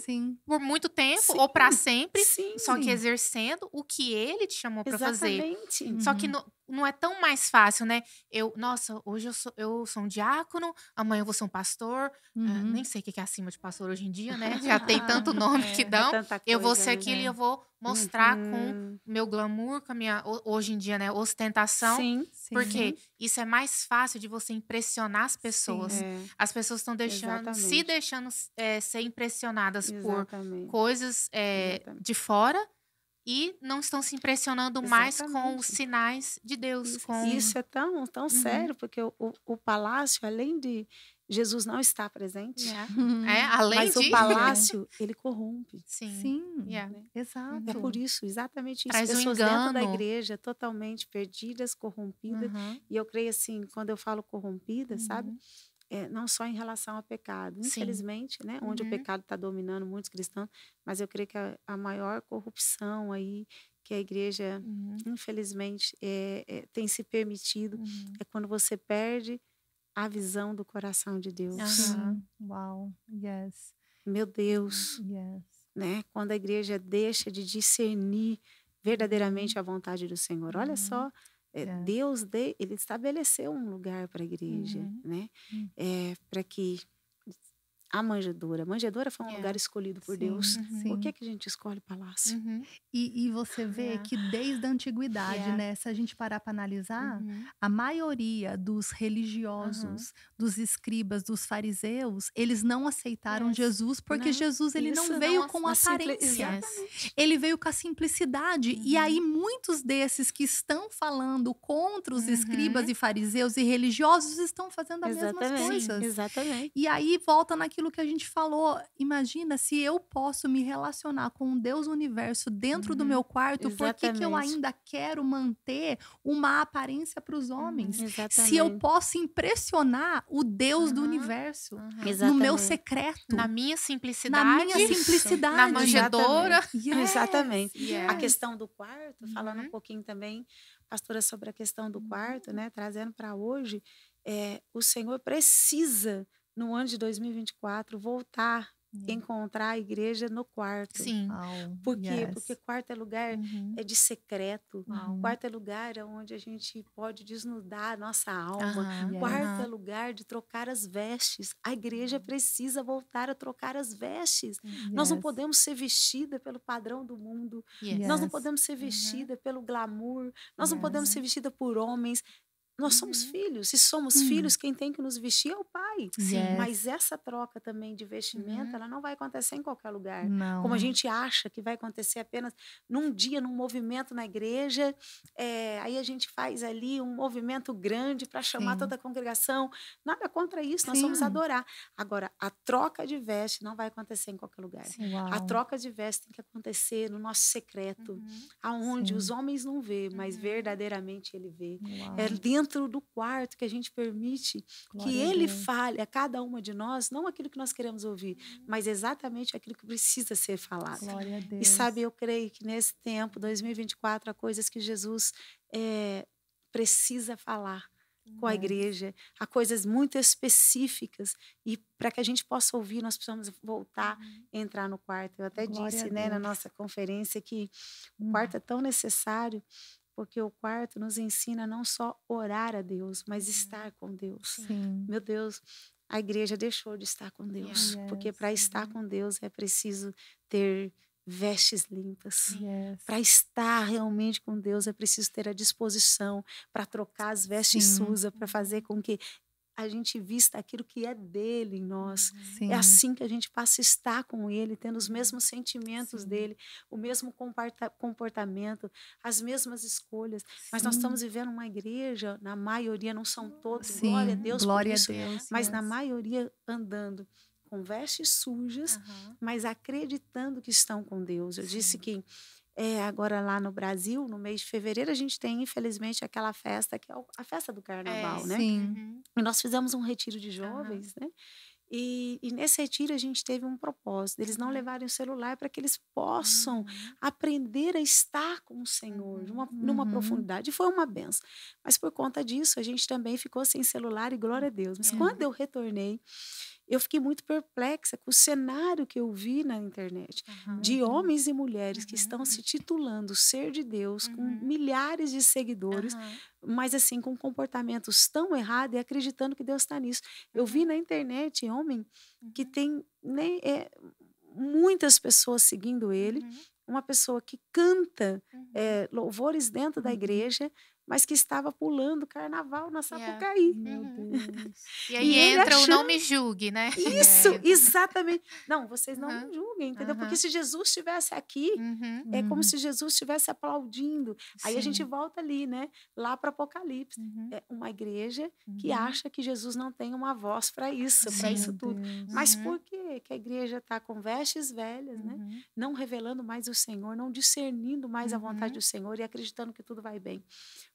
A: por muito tempo ou para sempre, só que exercendo o que ele te chamou para fazer. Exatamente. Só que uhum. no, não é tão mais fácil, né? Eu, nossa, hoje eu sou, eu sou um diácono, amanhã eu vou ser um pastor. Ah, uhum. Uh, nem sei o que é acima de pastor hoje em dia, né? [LAUGHS] Já tem tanto nome é, que dão. É eu vou trouxe uhum. aquilo né? e eu vou mostrar uhum. com meu glamour, com a minha, hoje em dia, né, ostentação. Sim, sim. Porque isso é mais fácil de você impressionar as pessoas. Sim, é. As pessoas estão deixando, Exatamente. se deixando é, ser impressionadas Exatamente. por coisas é, de fora e não estão se impressionando Exatamente. mais com os sinais de Deus. Isso, com... isso é tão, tão uhum. sério, porque o, o palácio, além
C: de, Jesus não está presente. Yeah. É. Né? é, além Mas de... o palácio, né? ele corrompe. Sim. Sim. Yeah. É. Né? Exato. É por isso, exatamente isso. Traz Pessoas um dentro da igreja totalmente perdidas, corrompidas. Uhum. E eu creio assim, quando eu falo corrompida, uhum. sabe? É, não só em relação ao pecado, infelizmente, Sim. né? Onde uhum. o pecado está dominando muitos cristãos, mas eu creio que a, a maior corrupção aí que a igreja, uhum. infelizmente, é, é, tem se permitido uhum. é quando você perde a visão do coração de Deus. Uhum. Wow. Yes. Meu Deus. Yes. Né? Quando a igreja deixa de discernir verdadeiramente a vontade do Senhor. Olha uhum. só, é, yes. Deus ele estabeleceu um lugar para a igreja, uhum. né? Uhum. É, para que a manjedoura. A manjedoura foi um é. lugar escolhido por sim, Deus. Uhum. Por que,
B: que a gente escolhe palácio? Uhum. E, e, você vê é. que desde a antiguidade, é. né? Se a gente parar para analisar, uhum. a maioria dos religiosos, dos escribas, dos fariseus, eles não aceitaram Jesus porque não. Jesus ele Isso não veio não, é com aparência. ele veio com a simplicidade. E aí uhum. muitos desses que estão falando contra os escribas uhum. e fariseus e religiosos estão fazendo as mesmas coisas. exatamente. E aí volta naquilo aquilo que a gente falou. Imagina se eu posso me relacionar com um Deus Universo dentro uhum, do meu quarto, por que, que eu ainda quero manter uma aparência para os homens? Uhum, se eu posso impressionar o Deus uhum, do universo no meu secreto,
A: na minha simplicidade, na minha isso, simplicidade,
B: na manjedoura. Exatamente. Yes, exatamente. Yes. A questão
C: do quarto, falando um uhum. pouquinho também, pastora, sobre a questão do uhum. quarto, né, trazendo para hoje, é, o Senhor precisa no ano de 2024, voltar Yeah. encontrar a igreja no quarto. Sim. Por quê? Yes. Porque quarto é lugar uhum. é de secreto. Uhum. Quarto é lugar onde a gente pode desnudar a nossa alma. Uhum. Quarto é lugar de trocar as vestes. A igreja precisa voltar a trocar as vestes. Yes. Nós não podemos ser vestida pelo padrão do mundo. Yes. Nós não podemos ser vestida pelo glamour. Nós não podemos ser vestida por homens. Nós somos uhum. filhos, e somos uhum. filhos, quem tem que nos vestir é o pai. Mas essa troca também de vestimenta, uhum. ela não vai acontecer em qualquer lugar. Não. Como a gente acha que vai acontecer apenas num dia, num movimento na igreja, é, aí a gente faz ali um movimento grande para chamar Sim. toda a congregação. Nada contra isso, Sim. nós vamos adorar. Agora, a troca de veste não vai acontecer em qualquer lugar. Sim, a troca de veste tem que acontecer no nosso secreto, uhum. aonde os homens não vê, mas uhum. verdadeiramente ele vê. É uau. É dentro dentro do quarto que a gente permite Glória que Ele fale a cada uma de nós, não aquilo que nós queremos ouvir, uhum. mas exatamente aquilo que precisa ser falado. E sabe, eu creio que nesse tempo, 2024, há coisas que Jesus é, precisa falar com a igreja, há coisas muito específicas e para que a gente possa ouvir, nós precisamos voltar, uhum. entrar no quarto. Eu até Glória disse, né, na nossa conferência que o quarto hum. é tão necessário porque o quarto nos ensina não só orar a Deus, mas uhum. estar com Deus. Sim. Meu Deus, a igreja deixou de estar com Deus, porque para estar com Deus é preciso ter vestes limpas. Sim. Para estar realmente com Deus é preciso ter a disposição para trocar as vestes Sim. sujas, para fazer com que a gente vista aquilo que é dele em nós. É Sim. É assim que a gente passa a estar com ele, tendo os mesmos sentimentos Sim. dele, o mesmo comportamento, as mesmas escolhas. Sim. Mas nós estamos vivendo uma igreja, na maioria, não são todos, glória a Deus glória por isso, a Deus, mas na maioria andando com vestes sujas, uhum. mas acreditando que estão com Deus. Eu disse que é, agora lá no Brasil, no mês de fevereiro, a gente tem, infelizmente, aquela festa que é a festa do é, carnaval, é, né? Sim. Uhum. E nós fizemos um retiro de jovens, uhum. né? E, e, nesse retiro a gente teve um propósito, eles não uhum. levarem o celular para que eles possam uhum. aprender a estar com o Senhor numa, numa uhum. profundidade. E foi uma benção. Mas por conta disso, a gente também ficou sem celular e glória a Deus. Mas é. quando eu retornei, eu fiquei muito perplexa com o cenário que eu vi na internet uhum. de homens e mulheres uhum. que estão se titulando ser de Deus uhum. com milhares de seguidores, mas assim com comportamentos tão errados e acreditando que Deus está nisso. Eu vi na internet homem que uhum. tem nem né, é, muitas pessoas seguindo ele, uhum. uma pessoa que canta é, louvores dentro da igreja, mas que estava pulando carnaval na é. Sapucaí. Yeah. Uhum. e aí e entra achando... o não me
A: julgue, né?
C: Isso, é. exatamente. Não, vocês não uhum. me julguem, entendeu? Uhum. Porque se Jesus estivesse aqui, uhum. é como uhum. se Jesus estivesse aplaudindo. Sim. Aí a gente volta ali, né? Lá para Apocalipse. Uhum. É uma igreja que acha que Jesus não tem uma voz para isso, para isso tudo. Mas por quê? que a igreja está com vestes velhas, né? uhum. né? não revelando mais o Senhor, não discernindo mais uhum. a vontade uhum. do Senhor e acreditando que tudo vai bem.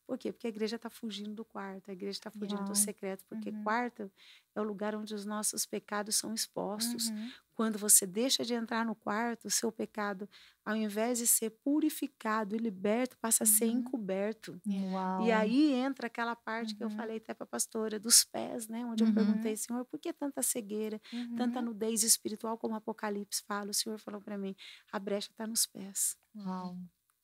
C: Por quê? Porque a igreja está fugindo do quarto, a igreja está fugindo yeah. do secreto, porque uhum. quarto é o lugar onde os nossos pecados são expostos. Uhum. Quando você deixa de entrar no quarto, o seu pecado, ao invés de ser purificado e liberto, passa a ser uhum. encoberto.
B: Uau. E aí
C: entra aquela parte uhum. que eu uhum. falei até para a pastora, dos pés, né? Onde eu uhum. perguntei, Senhor, por que tanta cegueira, tanta uhum. nudez espiritual, como o Apocalipse fala? O Senhor falou para mim, a brecha está nos pés. Uau.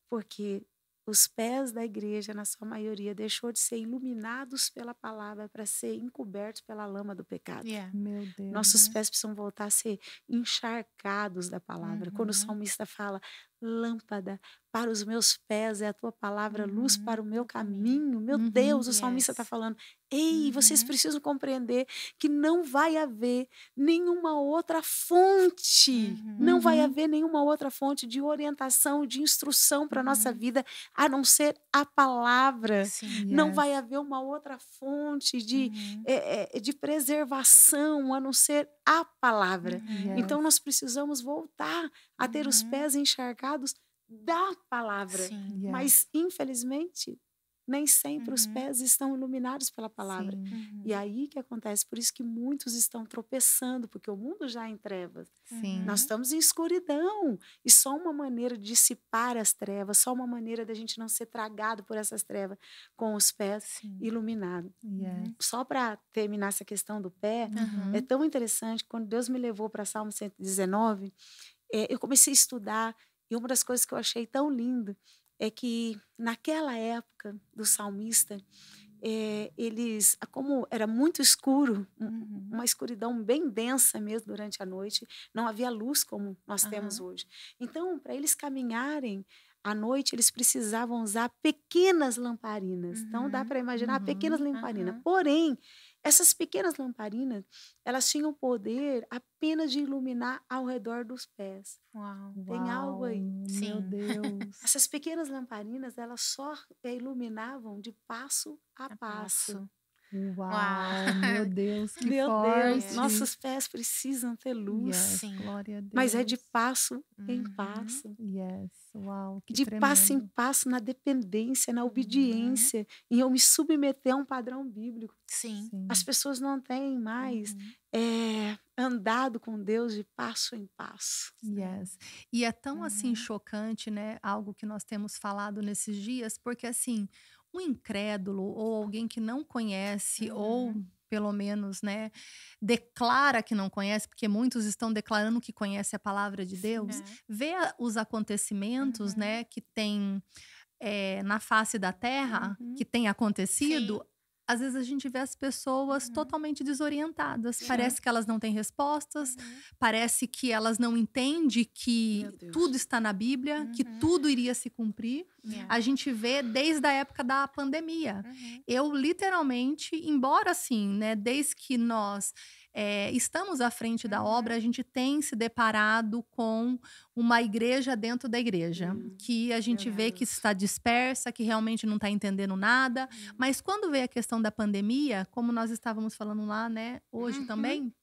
C: Porque os pés da igreja, na sua maioria, deixou de ser iluminados pela palavra para ser encobertos pela lama do
B: pecado. Yeah.
C: É. Deus, Nossos né? pés precisam voltar a ser encharcados da palavra. Uhum. Quando o uhum. salmista fala, lâmpada para os meus pés é a tua palavra, uhum. luz para o meu caminho. Meu uhum. Deus, o salmista está yes. falando. Ei, uhum. vocês precisam compreender que não vai haver nenhuma outra fonte, não vai uhum. haver nenhuma outra fonte de orientação, de instrução para a nossa uhum. vida, a não ser a palavra. Sim, não yes. vai haver uma outra fonte de, é, de preservação, a não ser a palavra. Então nós precisamos voltar a ter os pés encharcados da palavra. Sim, Mas, infelizmente, nem sempre uhum. os pés estão iluminados pela palavra. Uhum. E aí que acontece, por isso que muitos estão tropeçando, porque o mundo já é em trevas. Sim. Uhum. Nós estamos em escuridão, e só uma maneira de dissipar as trevas, só uma maneira da gente não ser tragado por essas trevas com os pés iluminados. Yeah. Uhum. Só para terminar essa questão do pé, uhum. é tão interessante quando Deus me levou para Salmo 119, é, eu comecei a estudar e uma das coisas que eu achei tão lindo é que naquela época do salmista, é, eles, ah, como era muito escuro, uhum. uma escuridão bem densa mesmo durante a noite, não havia luz como nós uhum. temos hoje. Então, para eles caminharem à noite, eles precisavam usar pequenas lamparinas. Uhum. Então, dá uhum. para imaginar uhum. pequenas lamparinas. Porém, essas pequenas lamparinas, elas tinham poder apenas de iluminar ao redor dos pés. Uau, Tem uau, algo aí. Sim. Meu Deus. [LAUGHS] Essas pequenas lamparinas, elas só eh, iluminavam de passo a, a passo. passo.
B: Uau, Uau, meu [LAUGHS] Deus, que meu forte. Deus, nossos
C: pés precisam ter luz. Yes, Sim. glória a Deus. Mas é de passo uhum. em passo. Yes, uau, de tremendo. passo em passo na dependência, na uhum. obediência, uhum. em eu me submeter a um padrão bíblico. Sim. Sim. As pessoas não têm mais uhum. é, andado com Deus de passo em passo.
B: Né? Yes. E é tão assim uhum. chocante, né? Algo que nós temos falado nesses dias, porque assim, um incrédulo ou alguém que não conhece uhum. ou pelo menos, né, declara que não conhece, porque muitos estão declarando que conhece a palavra de Deus, é. vê os acontecimentos, né, uhum. né, que tem é, na face da terra, uhum. que tem acontecido, Sim às vezes a gente vê as pessoas uhum. totalmente desorientadas. Parece que elas não têm respostas, uhum. parece que elas não entendem que tudo está na Bíblia, que uhum. tudo iria se cumprir. A gente vê desde a época da pandemia. Uhum. Eu literalmente, embora assim, né, desde que nós é, estamos à frente da obra, uhum. a gente tem se deparado com uma igreja dentro da igreja, hum. que a gente vê que está dispersa, que realmente não está entendendo nada. Hum. Mas quando veio a questão da pandemia, como nós estávamos falando lá, né, hoje uhum. também,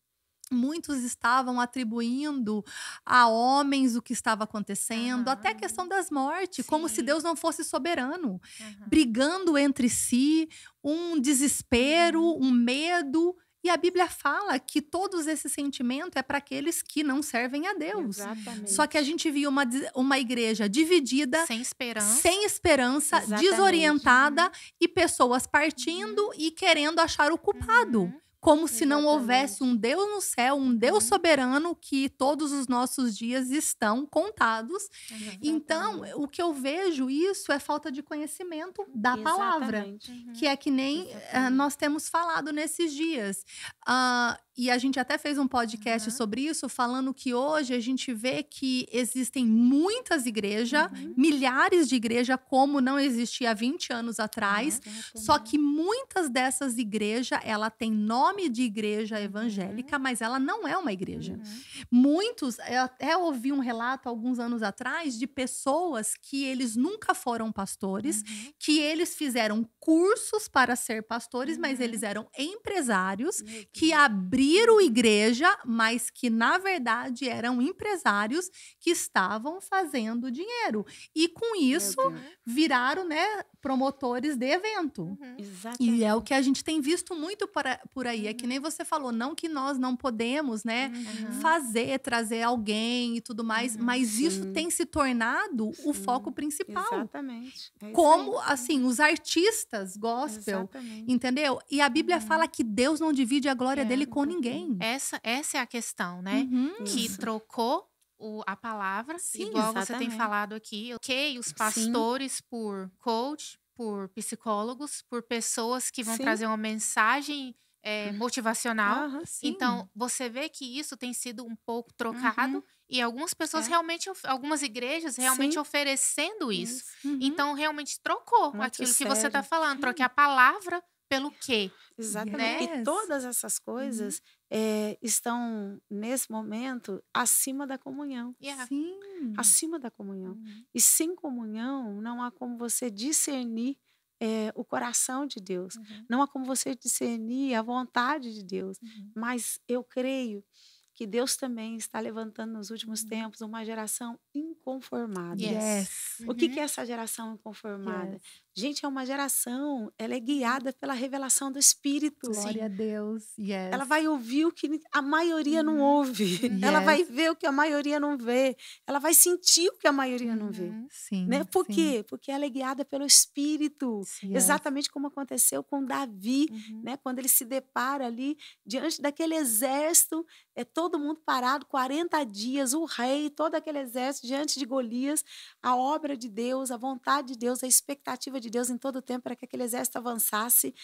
B: muitos estavam atribuindo a homens o que estava acontecendo, até a questão das mortes, sim. como se Deus não fosse soberano, uhum. brigando entre si, um desespero, uhum. um medo. E a Bíblia fala que todos esses sentimentos é para aqueles que não servem a Deus. Exatamente. Só que a gente viu uma, uma igreja dividida, sem esperança, sem esperança desorientada uhum. e pessoas partindo uhum. e querendo achar o culpado. Uhum como se não houvesse um Deus no céu, um Deus uhum. soberano que todos os nossos dias estão contados. Então, o que eu vejo isso é falta de conhecimento da palavra, que é que nem uh, nós temos falado nesses dias. Uh, e a gente até fez um podcast uhum. sobre isso, falando que hoje a gente vê que existem muitas igrejas, uhum. milhares de igrejas, como não existia há 20 anos atrás. É Só né? que muitas dessas igrejas, ela tem nome de igreja evangélica, uhum. mas ela não é uma igreja. Uhum. Muitos, eu até ouvi um relato alguns anos atrás de pessoas que eles nunca foram pastores, uhum. que eles fizeram cursos para ser pastores, mas eles eram empresários que abriram viram igreja, mas que na verdade eram empresários que estavam fazendo dinheiro. E com isso viraram, né, promotores de evento. Uhum. Exatamente. E é o que a gente tem visto muito por aí. Uhum. É que uhum. nem você falou, não que nós não podemos, né, uhum. fazer, trazer alguém e tudo mais, uhum. mas Sim. isso tem se tornado Sim. o foco principal. Exatamente. É Como, aí. assim, os artistas gospel, Exatamente. entendeu? E a Bíblia uhum. fala que Deus não divide a glória é. dele com ninguém ninguém. Essa, essa é a questão, né? Uhum. Que trocou o, a palavra, Sim, igual exatamente. você tem falado
A: aqui, ok? Os pastores Sim. por coach, por psicólogos, por pessoas que vão Sim. trazer uma mensagem é, motivacional. então, você vê que isso tem sido um pouco trocado uhum. e algumas pessoas é. realmente, algumas igrejas realmente sim. oferecendo isso. isso. Uhum. Então, realmente trocou Muito aquilo sério. que você está falando, troquei a palavra pelo quê. Exatamente. Yes. Né?
C: E todas essas uhum. coisas uhum. é, estão, nesse momento, acima da comunhão. Yeah. Sim. Acima da comunhão. Uhum. E sem comunhão, não há como você discernir é, o coração de Deus. Uhum. Não há como você discernir a vontade de Deus. Uhum. Mas eu creio que Deus também está levantando nos últimos uhum. tempos uma geração inconformada. Yes. Yes. Uhum. O que, que é uhum. essa geração inconformada? Yes. Gente, é uma geração, ela é guiada pela revelação do Espírito. Assim, Glória a Deus. Yes. Ela vai ouvir o que a maioria uhum. não ouve. Yes. [LAUGHS] Ela vai ver o que a maioria não vê. Ela vai sentir o que a maioria uhum. não vê. Uhum. Sim. Né? Por Sim. quê? Porque ela é guiada pelo Espírito. Yes. Exatamente como aconteceu com Davi, uhum. né? Quando ele se depara ali diante daquele exército, é todo mundo parado, 40 dias, o rei, todo aquele exército diante de Golias, a obra de Deus, a vontade de Deus, a expectativa de de Deus em todo o tempo para que aquele exército avançasse,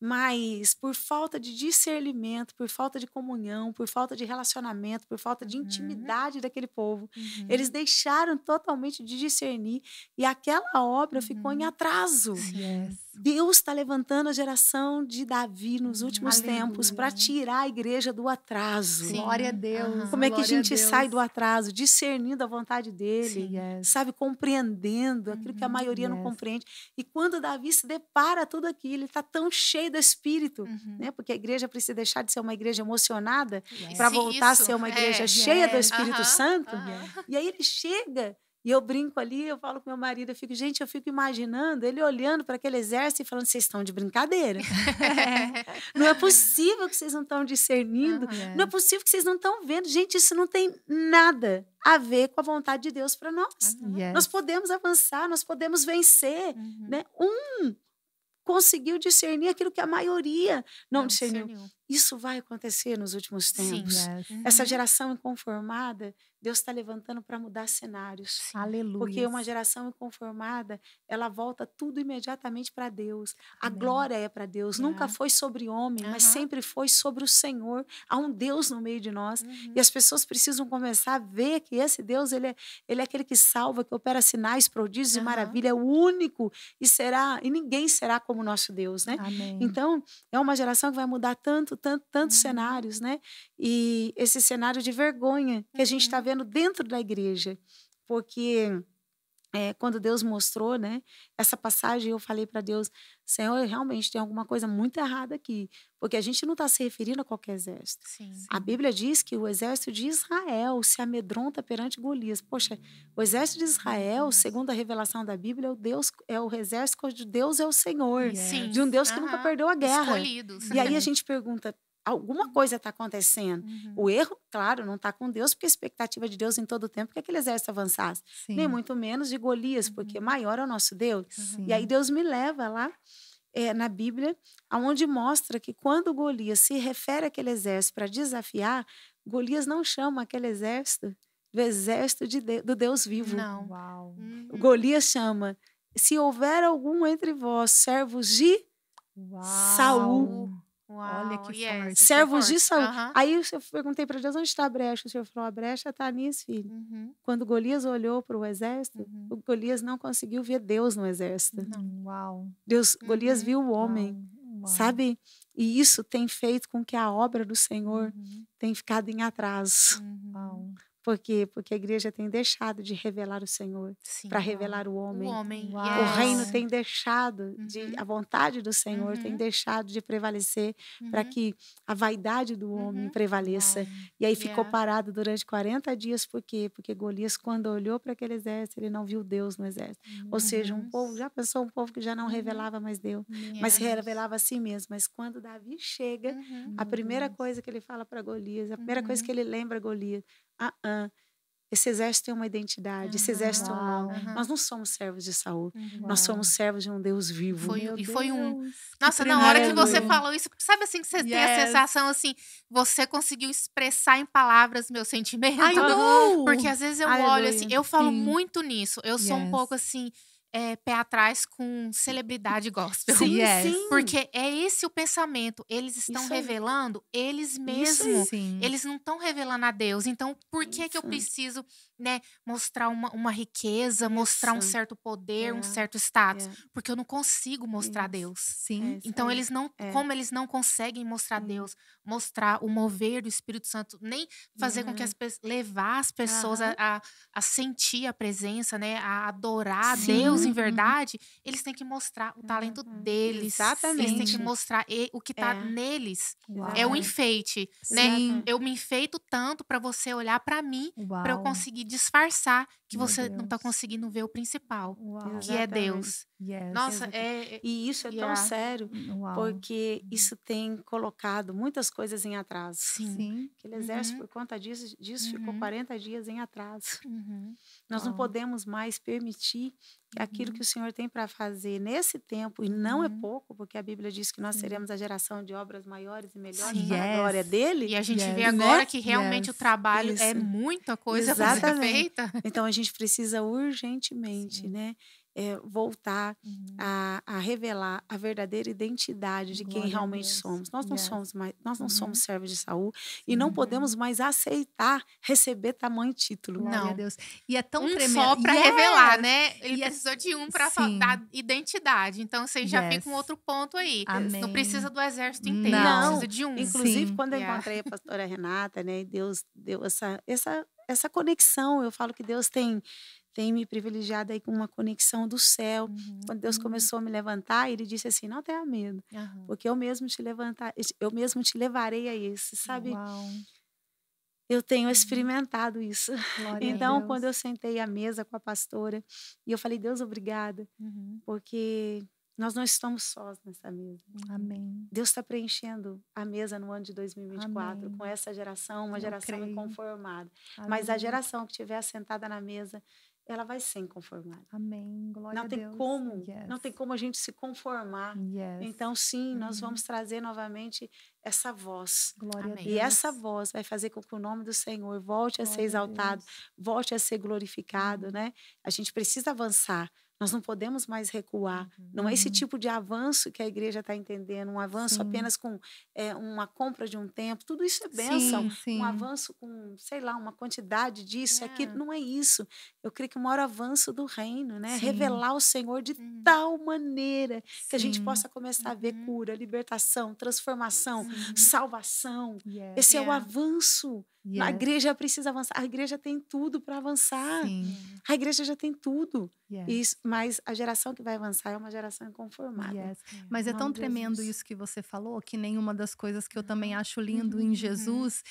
C: mas por falta de discernimento, por falta de comunhão, por falta de relacionamento, por falta de uhum. intimidade uhum. daquele povo, uhum. eles deixaram totalmente de discernir e aquela obra ficou em uhum. atraso.
D: Yes.
C: Deus está levantando a geração de Davi nos hum, últimos Aleluia. tempos para tirar a igreja do atraso. Sim. Glória a Deus.
D: Como é que Glória a gente a sai
C: do atraso? Discernindo a vontade dele, Sim, yes. sabe? Compreendendo aquilo que a uhum, maioria yes. não compreende. E quando Davi se depara tudo aquilo, ele está tão cheio do espírito, uhum. né? Porque a igreja precisa deixar de ser uma igreja emocionada yes. para voltar Sim, a ser uma igreja é. cheia do Espírito uhum. Santo. Uhum. E aí ele chega e eu brinco ali, eu falo com meu marido, eu fico, gente, eu fico imaginando ele olhando para aquele exército e falando: vocês estão de brincadeira. [LAUGHS] não é possível que vocês não estão discernindo, não ah, é. não é possível que vocês não estão vendo. Gente, isso não tem nada a ver com a vontade de Deus para nós. Uhum. Yes. Nós podemos avançar, nós podemos vencer. Uhum. Né? Um conseguiu discernir aquilo que a maioria não, não discerniu. discerniu. Isso vai acontecer nos últimos
D: tempos. Sim, uhum. Essa geração
C: inconformada, Deus está levantando para mudar cenários. Sim. Aleluia. Porque uma geração inconformada, ela volta tudo imediatamente para Deus. A Amém. glória é para Deus. É. Nunca foi sobre homem, uhum. mas sempre foi sobre o Senhor. Há um Deus no meio de nós. Uhum. E as pessoas precisam começar a ver que esse Deus, ele é, ele é aquele que salva, que opera sinais, prodígios e maravilha. É o único e será, e ninguém será como nosso Deus, né? Amém. Então, é uma geração que vai mudar tanto, tanto, tantos uhum. cenários, né? E esse cenário de vergonha que a gente está uhum. vendo dentro da igreja, porque é, quando Deus mostrou, né, essa passagem, eu falei para Deus, Senhor, realmente tem alguma coisa muito errada aqui, porque a gente não está se referindo a qualquer exército. Sim, sim. A Bíblia diz que o exército de Israel se amedronta perante Golias. Poxa, o exército de Israel, uhum. segundo a revelação da Bíblia, é o Deus é o exército de Deus é o Senhor, sim. de um Deus que nunca perdeu a guerra. Escolhidos. E aí a [LAUGHS] gente pergunta, alguma uhum. coisa está acontecendo. Uhum. O erro, claro, não está com Deus, porque a expectativa de Deus em todo o tempo é que aquele exército avançasse. Sim. Nem muito menos de Golias, uhum. porque maior é o nosso Deus. E aí Deus me leva lá é, na Bíblia, aonde mostra que quando Golias se refere àquele exército para desafiar, Golias não chama aquele exército do exército de de do Deus vivo. Não. Uau. Uhum. Golias chama, se houver algum entre vós, servos de Uau. Saul
A: Uau, Olha que yes, é, forte. É servos de Saul.
C: Aí eu perguntei para Deus, onde está a brecha? O Senhor falou, a brecha está nisso, filho. Uhum. Quando Golias olhou para o exército, uhum. o Golias não conseguiu ver Deus no exército. Não, uau. Deus, Golias uhum. viu o homem, uau. sabe? E isso tem feito com que a obra do Senhor tenha ficado em atraso. Uau. Porque, porque a igreja tem deixado de revelar o Senhor para revelar o homem. O, homem. o reino tem deixado de uhum. a vontade do Senhor uhum. tem deixado de prevalecer uhum. para que a vaidade do homem uhum. prevaleça. E aí ficou parado durante 40 dias por quê? Porque Golias quando olhou para aquele exército, ele não viu Deus no exército. Ou seja, um povo, uhum. já pensou um povo que já não uhum. revelava mais Deus, mas revelava a si mesmo. Mas quando Davi chega, a primeira coisa que ele fala para Golias, a primeira coisa que ele lembra Golias, ah, ah, esse exército tem uma identidade, esse exército tem é um nome. Uhum. Nós não somos servos de Saul, uhum. nós somos servos de um Deus vivo. Foi, e
A: foi um.
C: Nossa, na hora que você falou
A: isso, sabe assim que você yes. tem a sensação assim, você conseguiu expressar em palavras meu sentimento? Ai, [LAUGHS] Porque às vezes eu Aleluia. olho assim, eu falo Sim. muito nisso. Eu sou yes. um pouco assim é, pé atrás com hum. celebridade gospel. Sim, yes. É. sim. Porque é esse o pensamento. Eles estão Isso revelando aí. eles mesmos. eles não estão revelando a Deus. Então, por que, que eu preciso né, mostrar uma, uma riqueza, isso. mostrar um certo poder, é. um certo status, é. porque eu não consigo mostrar isso. Deus. É, sim. É, então eles não, é. como eles não conseguem mostrar Deus, mostrar o mover do Espírito Santo, nem fazer com que as uhum. pessoas levar as pessoas a, a, a, sentir a presença, né, a adorar Sim. Deus em [LAUGHS] verdade, eles têm que mostrar o talento uhum. deles. Exatamente. Eles têm que mostrar o que está é. neles. Uau. É o enfeite, Sim. né? Eu me enfeito tanto para você olhar para mim, para eu conseguir disfarçar que Meu você tá Deus. não está conseguindo ver o principal, Uau. que é Deus. Yes. Nossa, é, é, e isso
C: é yeah. tão sério, Uau. porque uhum. isso tem colocado muitas coisas em atraso. Sim. Sim. Aquele exército, uhum. por conta disso, disso uhum. ficou 40 dias em atraso. Uhum. Nós não podemos mais permitir que aquilo que uhum. o Senhor tem para fazer nesse tempo, e não é uhum. pouco, porque a Bíblia diz que nós seremos a geração de obras maiores e melhores yes. para a
A: glória dele. E a gente yes. Né? vê agora que realmente o trabalho é Isso. é muita coisa Exatamente. feita. Então a gente
C: precisa urgentemente, Sim. né? é, voltar uhum. a, a, revelar a verdadeira identidade de Glória quem realmente somos. Nós não yes. somos mais, nós não uhum. somos servos de Saul e uhum. não é. podemos mais aceitar receber tamanho título. Glória não. Deus. E é tão um tremendo. só para yes. É revelar, né?
A: Ele yes. É precisou de um para dar identidade. Então você já yes. fica um outro ponto aí. Amém. Não precisa do exército inteiro, não. precisa de um. Inclusive Sim. quando eu encontrei a [LAUGHS]
C: pastora Renata, né, Deus deu essa essa essa conexão. Eu falo que Deus tem tem me privilegiado aí com uma conexão do céu. Uhum. Quando Deus uhum. começou a me levantar, ele disse assim: "Não tenha medo, uhum. porque eu mesmo te levantar, eu mesmo te levarei a isso", sabe? Uau. Eu tenho uhum. experimentado isso. Glória [LAUGHS] então, quando eu sentei à mesa com a pastora e eu falei: "Deus, obrigada", uhum. porque nós não estamos sós nessa mesa. Amém. Deus está preenchendo a mesa no ano de 2024 Amém. com essa geração, uma Eu geração creio. inconformada. Amém. Mas a geração que estiver sentada na mesa ela vai ser inconformada.
B: Amém. Glória não tem Deus. como, yes. não tem
C: como a gente se conformar. Yes. Então sim, uhum. nós vamos trazer novamente essa voz. Glória Amém. E essa voz vai fazer com que o nome do Senhor volte Glória a ser exaltado, a volte a ser glorificado, uhum. né? A gente precisa avançar. Nós não podemos mais recuar. Uhum. Não é esse uhum. tipo de avanço que a igreja está entendendo, um avanço sim. apenas com é, uma compra de um tempo. Tudo isso é bênção. Sim, sim. Um avanço com, sei lá, uma quantidade disso, é. aquilo. Não é isso. Eu creio que o maior avanço do reino, né? É revelar o Senhor de uhum. tal maneira que a gente possa começar a ver uhum. cura, libertação, transformação, salvação. Yeah. Esse yeah. é o avanço a igreja precisa avançar. A igreja tem tudo para avançar. Sim. A igreja já tem tudo. Yes. Isso,
B: mas a geração que vai avançar é uma geração inconformada. Yes. É. Mas é tão Deus tremendo Deus. isso que você falou, que nenhuma das coisas que eu também acho lindo uhum. em uhum. Jesus,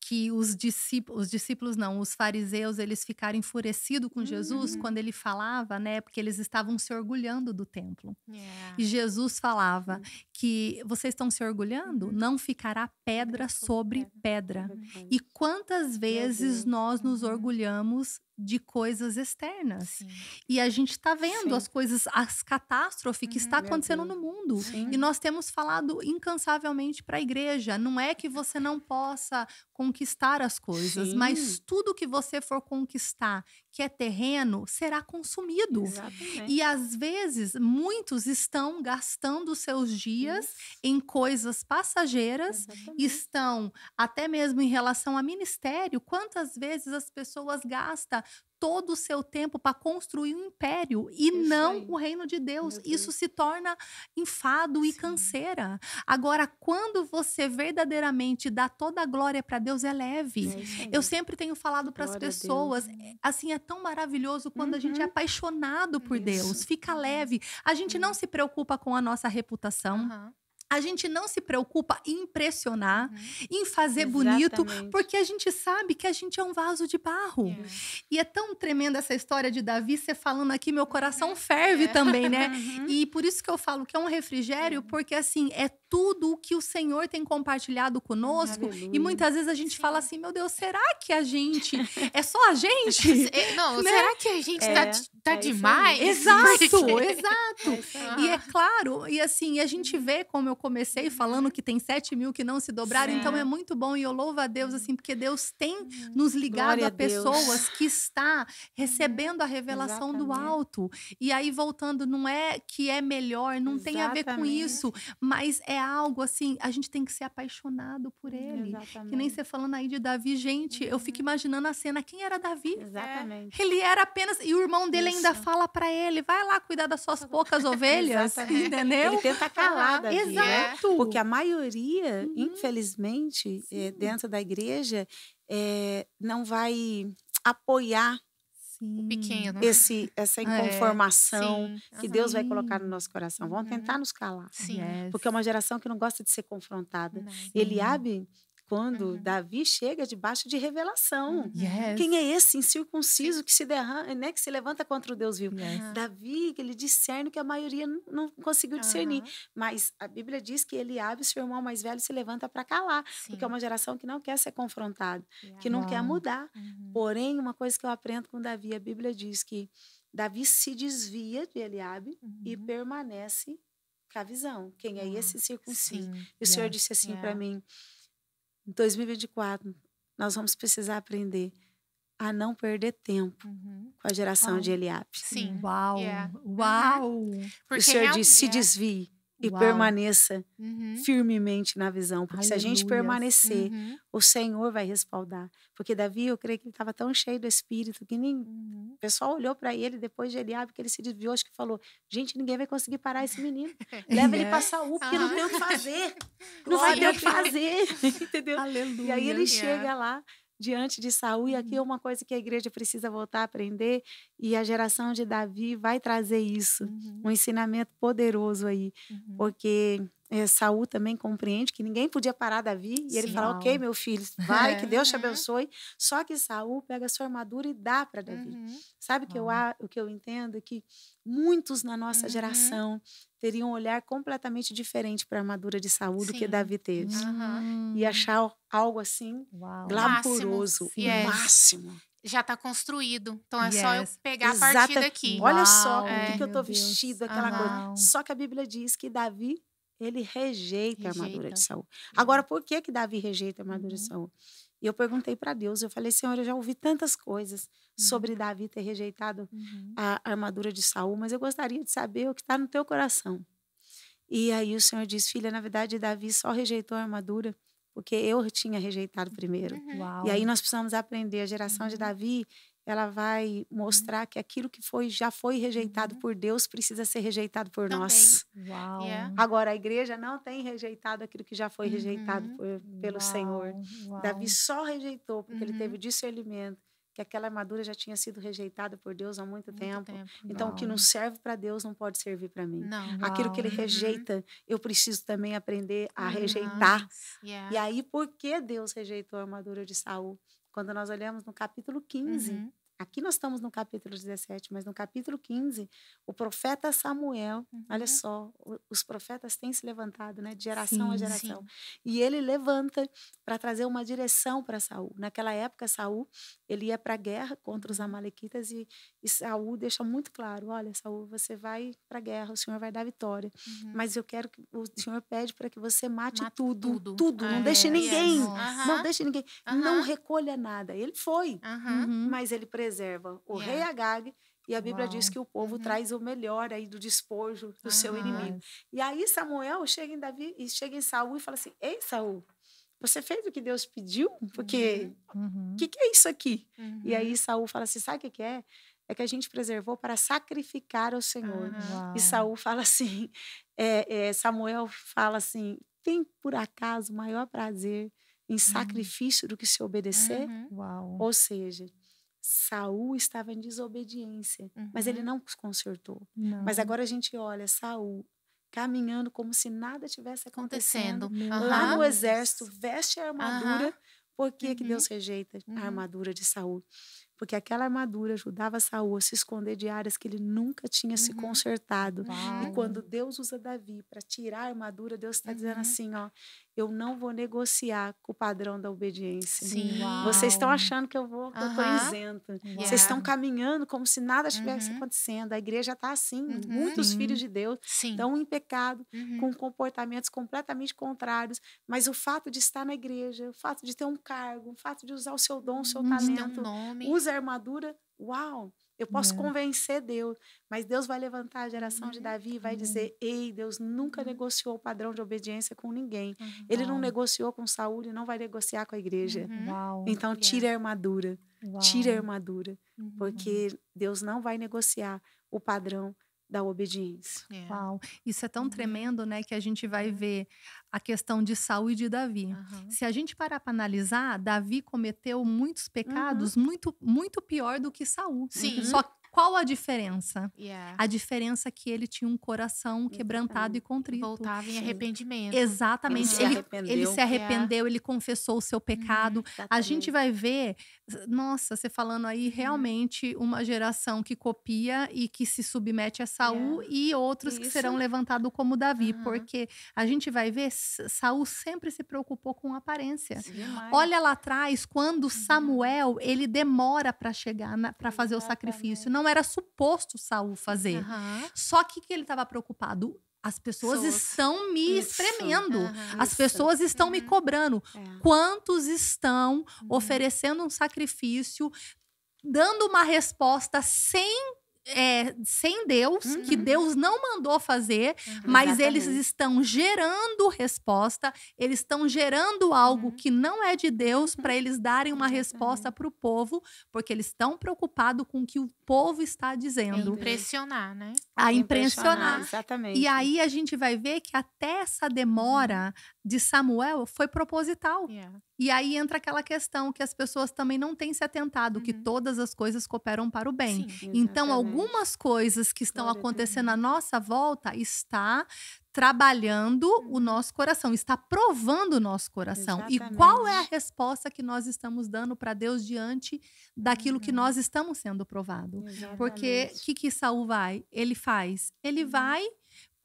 B: que os discípulos, os discípulos não, os fariseus, eles ficaram enfurecidos com Jesus uhum. quando ele falava, né? Porque eles estavam se orgulhando do templo. Yeah. E Jesus falava uhum que vocês estão se orgulhando, uhum. não ficará pedra sobre pedra. Uhum. E quantas vezes nós nos uhum. orgulhamos de coisas externas. Sim. E a gente está vendo Sim. as coisas, as catástrofes que está acontecendo no mundo. Sim. E nós temos falado incansavelmente para a igreja. Não é que você não possa conquistar as coisas, mas tudo que você for conquistar que é terreno será consumido. Exatamente. E às vezes muitos estão gastando seus dias Isso. em coisas passageiras, Exatamente. estão até mesmo em relação a ministério, quantas vezes as pessoas gastam todo o seu tempo para construir um império e isso não aí. o reino de Deus. Deus. Isso se torna enfado Sim. e canseira. Agora, quando você verdadeiramente dá toda a glória para Deus, é leve. É Eu sempre tenho falado para as pessoas, assim, é tão maravilhoso quando uhum. a gente é uhum. apaixonado por isso. Deus, fica uhum. leve. A gente não uhum. se preocupa com a nossa reputação. Uhum. A gente não se preocupa em impressionar, né? em fazer Exatamente. bonito, porque a gente sabe que a gente é um vaso de barro. É. E é tão tremenda essa história de Davi, você falando aqui, meu coração é. ferve é. também, né? [LAUGHS] Uhum. E por isso que eu falo que é um refrigério, uhum. porque assim, é tudo o que o Senhor tem compartilhado conosco. E muitas vezes a gente Sim. fala assim: meu Deus, será que a gente [LAUGHS] é só a gente? [LAUGHS] Não, né? será que a gente é, tá, tá é tá demais? Exato, exato. É e é claro, e assim, a gente uhum. vê, como eu comecei uhum. falando que tem 7 mil que não se dobraram, Sim. então é muito bom e eu louvo a Deus, assim, porque Deus tem uhum. nos ligado Glória a pessoas que está recebendo a revelação Exatamente. do alto. E aí, voltando, não é que é melhor, não Exatamente. tem a ver com isso, mas é algo assim, a gente tem que ser apaixonado por ele. Exatamente. Que nem você falando aí de Davi, gente, eu fico uhum. imaginando a cena, quem era Davi? Exatamente. Ele era apenas, e o irmão dele isso. ainda fala para ele, vai lá cuidar das suas poucas [LAUGHS] ovelhas, [LAUGHS] entendeu? Ele tenta calar Davi. Exato. Né? É né? Porque a maioria, uhum. infelizmente, é, dentro
C: da igreja, é, não vai apoiar O pequeno. Né? Esse, essa é, inconformação é, que uhum. Deus vai colocar no nosso coração. Vão uhum. tentar nos calar. Sim. Porque é uma geração que não gosta de ser confrontada. Não, Ele abre quando uhum. Davi chega debaixo de revelação. Uhum. Yes. Quem é esse incircunciso que se derrama, né, que se levanta contra o Deus vivo? Yes. Davi, ele discerne que a maioria não, conseguiu discernir, mas a Bíblia diz que ele abre seu irmão mais velho se levanta para calar, Sim. porque é uma geração que não quer ser confrontada, que não quer mudar. Uhum. Porém, uma coisa que eu aprendo com Davi, a Bíblia diz que Davi se desvia de Eliabe uhum. e permanece com a visão. Quem é esse circunciso? Sim. E o Senhor disse assim para mim: em 2024, nós vamos precisar aprender a não perder tempo uhum. com a geração de Eliab. Sim. Uau! Yeah. Uau! Uhum. Porque o senhor diz: se yeah. É desvie e Uau. permaneça uhum. firmemente na visão. Porque Aleluia. se a gente permanecer, uhum. o Senhor vai respaldar. Porque Davi, eu creio que ele estava tão cheio do Espírito que nem uhum. o pessoal olhou para ele depois de abrir, que ele se desviou, acho que falou: gente, ninguém vai conseguir parar esse menino. [LAUGHS] Leva ele é. para Saúl, porque não ah. tem o que fazer. [LAUGHS] Não Glória vai ter o que fazer. [LAUGHS] Entendeu? Aleluia. E aí ele chega lá diante de Saul, e aqui é uhum. uma coisa que a igreja precisa voltar a aprender, e a geração de Davi vai trazer isso, uhum. um ensinamento poderoso aí, uhum. porque é, Saul também compreende que ninguém podia parar Davi e ele Sim. fala: "OK, meu filho, [LAUGHS] vai, que é. Deus te abençoe". Só que Saul pega a sua armadura e dá para Davi. Uhum. Sabe que eu o que eu entendo é que muitos na nossa uhum. geração teriam um olhar completamente diferente para a armadura de Saul Sim. do que Davi teve uhum. e achar algo assim
A: Uau. o yes. máximo já está construído. Então é yes. só eu
C: pegar a partir daqui. Olha Uau, só é. que, que eu estou vestido, aquela coisa. Só que a Bíblia diz que Davi ele rejeita, rejeita. a armadura de Saul. Agora, uhum. por que que Davi rejeita a armadura uhum. de Saul? E eu perguntei para Deus, eu falei, Senhor, eu já ouvi tantas coisas sobre uhum. Davi ter rejeitado uhum. a armadura de Saul, mas eu gostaria de saber o que está no teu coração. E aí o Senhor diz, filha, na verdade Davi só rejeitou a armadura porque eu tinha rejeitado primeiro. Uhum. E aí nós precisamos aprender a geração de uhum. Davi ela vai uhum. mostrar que aquilo que foi já foi rejeitado uhum. por Deus precisa ser rejeitado por Também. nós. Uau. Yeah. É. Agora a igreja não tem rejeitado aquilo que já foi uhum. rejeitado por, pelo Uau. Senhor. Uau. Davi só rejeitou porque uhum. ele teve uhum. discernimento que aquela armadura já tinha sido rejeitada por Deus há muito, muito tempo. tempo. Então, o que não serve para Deus não pode servir para mim. Não. Aquilo que ele rejeita, uhum. eu preciso também aprender a rejeitar. Yeah. E aí, por que Deus rejeitou a armadura de Saul? Quando nós olhamos no capítulo 15, uhum. Aqui nós estamos no capítulo 17, mas no capítulo 15, o profeta Samuel, uhum. olha só, os profetas têm se levantado, né, de geração sim, a geração. Sim. E ele levanta para trazer uma direção para Saul. Naquela época, Saul, ele ia para a guerra contra os amalequitas e, e Saul deixa muito claro, olha, Saul, você vai para a guerra, o Senhor vai dar vitória, uhum. mas eu quero que o Senhor pede para que você mate, tudo, tudo, tudo. Ah, não, é, deixe é, é ninguém, não deixe ninguém, não deixe ninguém, não recolha nada. Ele foi, uhum. mas ele preservou preserva, o é. rei Agag, e a Bíblia Uau. diz que o povo uhum. traz o melhor aí do despojo do uhum. seu inimigo. E aí Samuel chega em Davi e chega em Saul e fala assim: "Ei, Saul, você fez o que Deus pediu? Porque o uhum. uhum. que, que, é isso aqui?" E aí uhum. Saul fala assim: "Sabe o que, que é? É que a gente preservou para sacrificar ao Senhor." E Saul fala assim: [LAUGHS] é, é, Samuel fala assim: "Tem por acaso maior prazer?" em uhum. sacrifício uhum. do que se obedecer. Uhum. Ou seja, Saul estava em desobediência, uhum. mas ele uhum. não consertou. Não. Mas agora a gente olha Saul caminhando como se nada tivesse acontecendo, acontecendo. Uhum. lá no exército, veste a armadura, uhum. porque que Deus uhum. rejeita a uhum. armadura de Saul? Porque aquela armadura ajudava Saul a se esconder de áreas que ele nunca tinha se consertado. Uau. E quando Deus usa Davi para tirar a armadura, Deus está dizendo assim, ó, eu não vou negociar com o padrão da obediência. Sim. Vocês estão achando que eu vou, que uh -huh. eu estou isento. Yeah. Vocês estão caminhando como se nada estivesse uh uhum. -huh. acontecendo. A igreja está assim, uh uhum. -huh. muitos Sim. filhos de Deus estão em pecado, uhum. com comportamentos completamente contrários, mas o fato de estar na igreja, o fato de ter um cargo, o fato de usar o seu dom, o seu talento, um usa a armadura, uau! Eu posso é. convencer Deus, mas Deus vai levantar a geração de né? Davi e vai dizer: uhum. Ei, Deus nunca uhum. negociou o padrão de obediência com ninguém. Uhum. Ele não negociou com Saul e não vai negociar com a igreja. Uhum. Então, tire a é. armadura. Uau. Tire a armadura, porque uhum. Deus
B: não vai negociar o padrão da obediência. É. Uau, isso é tão uhum. tremendo, né, que a gente vai é. ver a questão de Saul e de Davi. Uhum. Se a gente parar para analisar, Davi cometeu muitos uhum. pecados uhum. muito muito pior do que Saul. Sim. Só qual a diferença? Yeah. A diferença é que ele tinha um coração quebrantado e contrito. Voltava em arrependimento. Exatamente. Ele, ele, se arrependeu, ele, se arrependeu ele confessou o seu pecado. Uhum. a gente vai ver, nossa, você falando aí, uhum. realmente uma geração que copia e que se submete a Saul yeah. e outros Isso. que serão levantados como Davi. Uhum. Porque a gente vai ver, Saul sempre se preocupou com aparência. Sim, Olha lá atrás, quando uhum. Samuel, ele demora para chegar, para fazer o sacrifício. Não era suposto o Saul fazer. Uhum. Só que que ele estava preocupado as pessoas Sou. estão me isso. espremendo, uhum, as isso. pessoas estão uhum. me cobrando. É. Quantos estão uhum. oferecendo um sacrifício, dando uma resposta sem é, sem Deus, uhum. que Deus não mandou fazer, uhum. mas Exatamente. eles estão gerando resposta, eles estão gerando algo uhum. que não é de Deus para eles darem uma resposta para o povo, porque eles estão preocupados com o que o povo está é dizendo. É
A: impressionar, né? A é impressionar. impressionar. Exatamente. E aí
B: a gente vai ver que até essa demora uhum. de Samuel foi proposital. Yeah. E aí entra aquela questão que as pessoas também não têm se atentado, uhum. que todas as coisas cooperam para o bem. Sim, então, algumas coisas que estão claro, acontecendo à nossa volta está trabalhando uhum. o nosso coração, está provando o nosso coração. Exatamente. E qual é a resposta que nós estamos dando para Deus diante daquilo uhum. que nós uhum. estamos sendo provado? Exatamente. Porque o que, que Saul vai? Ele faz? Ele uhum. vai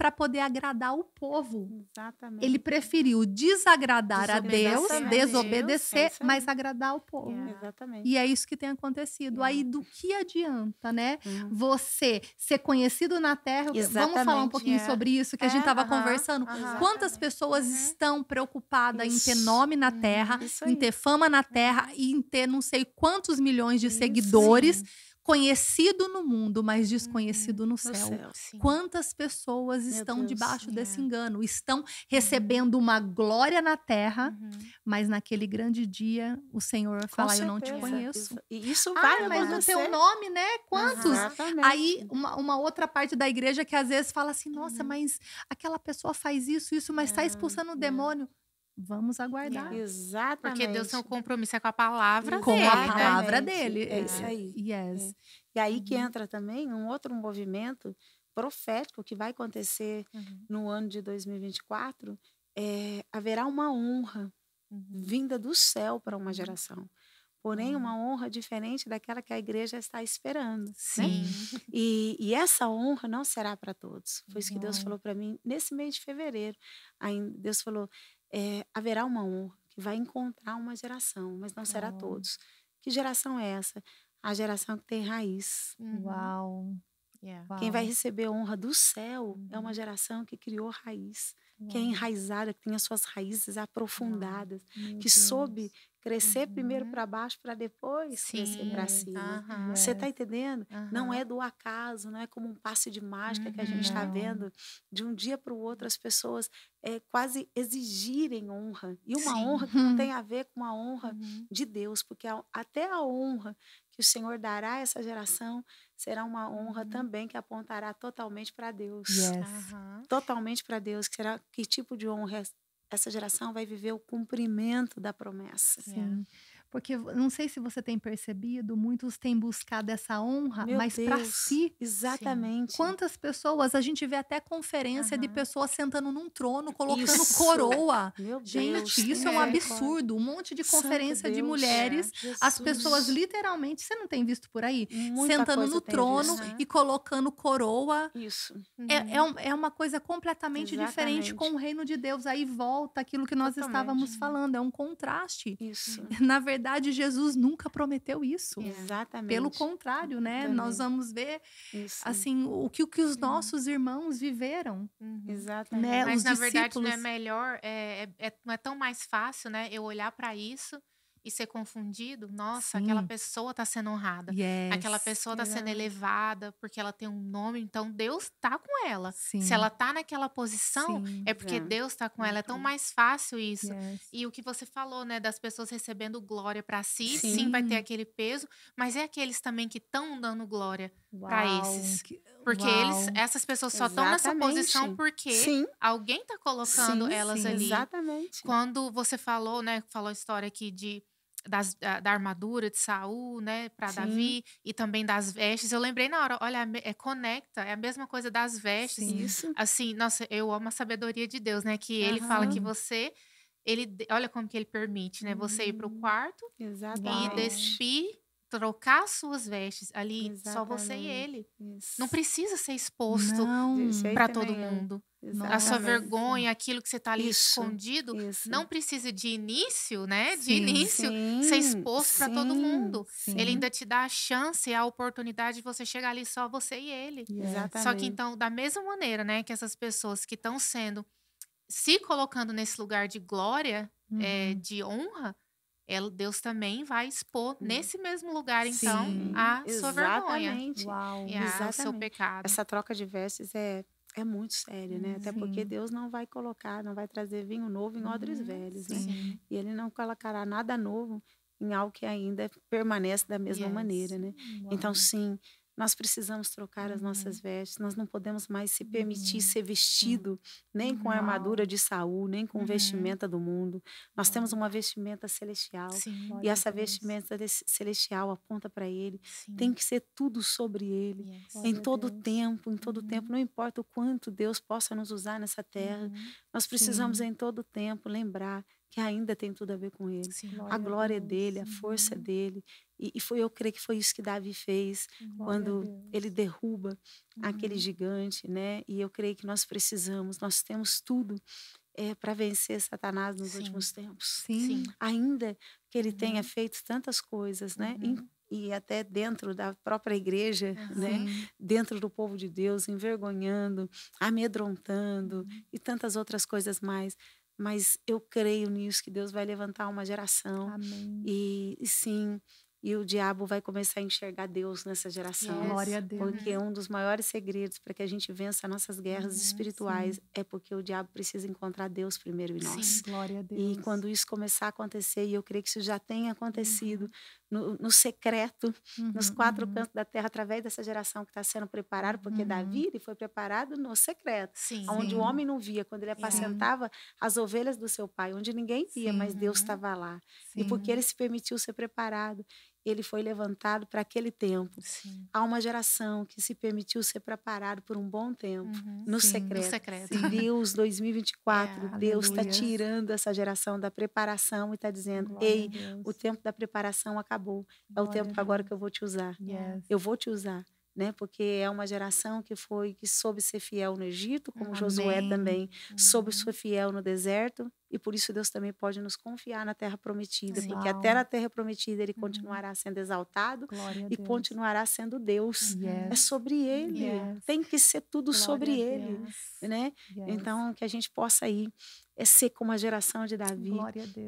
B: para poder agradar o povo. Exatamente. Ele preferiu desagradar a Deus, desobedecer, Deus, mas agradar o povo. É, exatamente. E é isso que tem acontecido. Aí é. do que adianta, né? Você ser conhecido na terra. Exatamente, vamos falar um pouquinho é. sobre isso que a gente estava conversando. Quantas pessoas uhum. estão preocupadas isso. em ter nome na terra, uhum. em ter fama na uhum. terra e em ter não sei quantos milhões de isso, seguidores. Sim conhecido no mundo, mas uhum. desconhecido no céu. céu Quantas pessoas estão Deus, debaixo é. desse engano? Estão uhum. recebendo uma glória na terra, uhum. mas naquele grande dia o Senhor fala: Eu não te conheço. E isso vai ah, mas no teu nome, né? Quantos? Exatamente. Aí, uma, uma, outra parte da igreja que às vezes fala assim: Nossa, uhum. mas aquela pessoa faz isso, isso, mas está expulsando o demônio. Vamos aguardar. exatamente. Porque Deus tem um compromisso é com a palavra com dele. Com né? a palavra dele. É isso é, aí. Yes. É. E aí que uhum. entra
C: também um outro movimento profético que vai acontecer uhum. no ano de 2024. É, haverá uma honra uhum. vinda do céu para uma uhum. geração. Porém, uhum. uma honra diferente daquela que a igreja está esperando. Né? Sim. Né? E, e, essa honra não será para todos. Foi isso que Deus falou para mim nesse mês de fevereiro. Aí Deus falou: é, haverá uma honra que vai encontrar uma geração, mas não será todos. Que geração é essa? A geração que tem raiz. Uhum.
B: Uau! Yeah. Quem vai receber
C: honra do céu uhum. é uma uhum. geração que criou raiz que é enraizada, que tem as suas raízes aprofundadas, que soube crescer uhum. primeiro para baixo para depois Sim. crescer para cima. Uhum. Você está é. entendendo? Uhum. Não é do acaso, não é como um passe de mágica que a gente está uhum. vendo de um dia para o outro as pessoas é, quase exigirem honra e uma Sim. honra que não tem [LAUGHS] a ver com a honra uhum. de Deus, porque até a honra que o Senhor dará a essa geração será uma honra uhum. também que apontará totalmente para Deus. Yes. Uhum. Totalmente para Deus. Que, será, que tipo de honra essa geração vai viver o cumprimento da promessa? Sim.
B: É. Porque não sei se você tem percebido, muitos têm buscado essa honra, Meu mas para si. Exatamente. Sim. Quantas pessoas? A gente vê até conferência uhum. de pessoas sentando num trono, colocando isso. coroa. Meu gente, Deus, isso é um absurdo. Um monte de conferência Santo de Deus, mulheres, é. as pessoas literalmente, você não tem visto por aí, Muita sentando no trono visto, né? e colocando coroa. Isso. É, é, uhum. é, uma coisa completamente Exatamente. diferente com o reino de Deus. Aí volta aquilo que nós Totalmente. estávamos falando, é um contraste. Isso. [LAUGHS] Na verdade, verdade, Jesus nunca prometeu isso. Exatamente. Pelo contrário, né? Nós vamos ver isso. assim o que, o que os nossos irmãos viveram. Uhum. Exatamente. Né? Mas os na discípulos... verdade não é
A: melhor, é, é, é, não é tão mais fácil, né? Eu olhar para isso e ser confundido, nossa, Sim. aquela pessoa está sendo honrada. Yes. Aquela pessoa está sendo elevada porque ela tem um nome, então Deus está com ela. Sim. Se ela está naquela posição, Sim. é porque é. Deus está com ela. É tão mais fácil isso. Yes. E o que você falou, né, das pessoas recebendo glória para si, sim, vai ter aquele peso, mas é aqueles também que estão dando glória para esses.
D: Porque Uau. eles, essas pessoas só estão nessa posição porque sim.
A: alguém está colocando sim, elas sim, ali. Exatamente. Quando você falou, né, falou a história aqui de das, da, da, armadura de Saul, né, para Davi e também das vestes. Eu lembrei na hora, olha, é conecta, é a mesma coisa das vestes. Sim. Isso. Assim, nossa, eu amo a sabedoria de Deus, né, que ele Aham. fala que você ele olha como que ele permite, né? Você ir para o hum, quarto Exatamente. e despir trocar suas vestes ali, Exatamente. só você e ele. Isso. Não precisa ser exposto para todo mundo. Exatamente. A sua vergonha, aquilo que você está ali isso. escondido, isso. não precisa de início, né? De início sim, ser exposto para todo mundo. Sim. Ele ainda te dá a chance, a oportunidade de você chegar ali só você e ele. Exatamente. Só que então, da mesma maneira, né, que essas pessoas que estão sendo se colocando nesse lugar de glória, eh, uhum. é, de honra, ela, Deus também vai expor hum. nesse mesmo lugar, então, a sua vergonha. Uau, e a, o seu pecado. Essa troca de vestes é, é muito séria, né? Sim. Até porque Deus não vai
C: colocar, não vai trazer vinho novo em odres uhum, velhos, né? E Ele não colocará nada novo em algo que ainda permanece da mesma yes. maneira, né? Uau. Então, sim, nós precisamos trocar as nossas uhum. vestes, nós não podemos mais se permitir uhum. ser vestido nem com a armadura de Saul, nem com uhum. vestimenta do mundo. Nós temos uma vestimenta celestial Sim, e essa vestimenta celestial aponta para ele. Sim. Tem que ser tudo sobre ele, em todo tempo, em todo tempo, não importa o quanto Deus possa nos usar nessa terra. Nós precisamos Sim. em todo tempo lembrar que ainda tem tudo a ver com ele. Sim, a glória a dele, a força uhum. dele. E, e, foi eu creio que foi isso que Davi fez glória quando ele derruba uhum. aquele gigante, né? E eu creio que nós precisamos, nós temos tudo é, eh, para vencer Satanás nos Sim. últimos tempos. Sim. Sim. Ainda que ele uhum. tenha feito tantas coisas, né? Uhum. E, até dentro da própria igreja, ah, né? Dentro do povo de Deus, envergonhando, amedrontando uhum. e tantas outras coisas mais mas eu creio nisso que Deus vai levantar uma geração. Amém. E, e sim, e o diabo vai começar a enxergar Deus nessa geração. Yes. Glória a Deus. Porque um dos maiores segredos para que a gente vença nossas guerras uhum, espirituais sim. é porque o diabo precisa encontrar Deus primeiro em nós. Sim, glória a Deus. E quando isso começar a acontecer, e eu creio que isso já tem acontecido, uhum no, no secreto, uhum, nos quatro uhum. cantos da terra, através dessa geração que está sendo preparada, porque é uhum. Davi ele foi preparado no secreto, sim, onde sim. o homem não via, quando ele é. apacentava as ovelhas do seu pai, onde ninguém via, sim, mas Deus estava lá. E porque ele se permitiu ser preparado ele foi levantado para aquele tempo. Sim. Há uma geração que se permitiu ser preparado por um bom tempo, uhum, no, sim, secreto. no secreto. E Deus, 2024, é, Deus está tirando essa geração da preparação e está dizendo: Glória ei, o tempo da preparação acabou. É o tempo agora que eu vou te usar. Yes. Eu vou te usar. Né? Porque é uma geração que foi que soube ser fiel no Egito, como Amém. Josué também uhum. soube ser uhum. fiel no deserto, e por isso Deus também pode nos confiar na terra prometida, Sim. porque até na terra prometida ele uhum. continuará sendo exaltado e continuará sendo Deus. É yes. É sobre ele. Yes. Tem que ser tudo Glória sobre ele, né? Então, yes. Então que a gente possa ir é ser como a geração de Davi,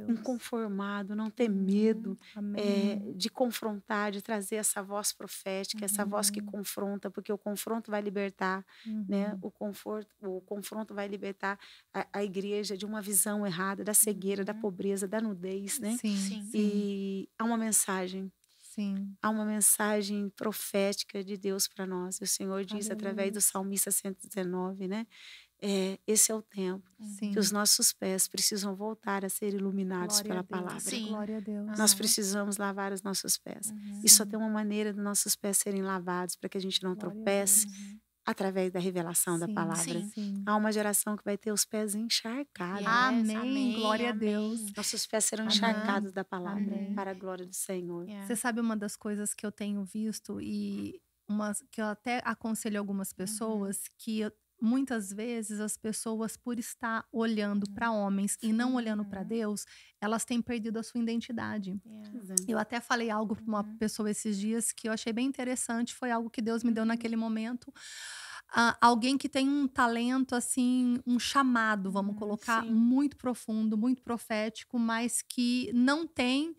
C: inconformado, não ter uhum. medo é, de confrontar, de trazer essa voz profética, uhum. essa voz que uhum. confronta, porque o confronto vai libertar, né? uhum. né? O conforto, o confronto vai libertar a, a igreja de uma visão errada errada, da cegueira, uhum. da pobreza, da nudez, né? Sim, sim. E há uma mensagem. Sim. Há uma mensagem profética de Deus para nós. O Senhor diz Aleluia. através do salmista 119, né? É, esse é o tempo Sim. que os nossos pés precisam voltar a ser iluminados Glória pela palavra. Sim. Glória a Deus. Nós precisamos lavar os nossos pés. Uhum. E só tem uma maneira dos nossos pés serem lavados para que a gente não Glória tropece, através da revelação sim, da palavra. Sim, sim. Há uma geração que vai ter os pés
B: encharcados. Yes, amém. amém. Glória amém. a Deus. Nossos pés serão amém. encharcados da palavra para a glória do Senhor. Yeah. Você sabe uma das coisas que eu tenho visto e uma, que eu até aconselho algumas uhum. pessoas uhum. que eu, muitas vezes as pessoas, por estar olhando para hum, homens e não olhando para é. Deus, elas têm perdido a sua identidade. É. Eu até falei algo para uma uhum. pessoa esses dias que eu achei bem interessante, foi algo que Deus me deu uhum. naquele momento. Uh, alguém que tem um talento, assim, um chamado, vamos hum, colocar, Sim. muito profundo, muito profético, mas que não tem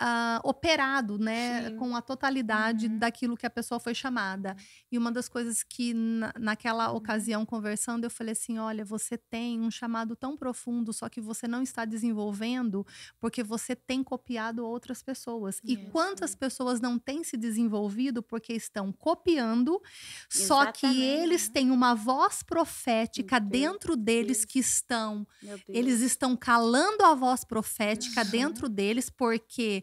B: uh, operado, né, Sim. com a totalidade uhum. daquilo que a pessoa foi chamada. E uma das coisas que na, naquela uhum. ocasião conversando, eu falei assim, olha, você tem um chamado tão profundo, só que você não está desenvolvendo porque você tem copiado outras pessoas. Yes. E quantas pessoas não têm se desenvolvido porque estão copiando, Exatamente. só que eles né? têm uma voz profética Entendi. dentro deles Isso. que estão eles estão calando a voz profética uhum. dentro deles porque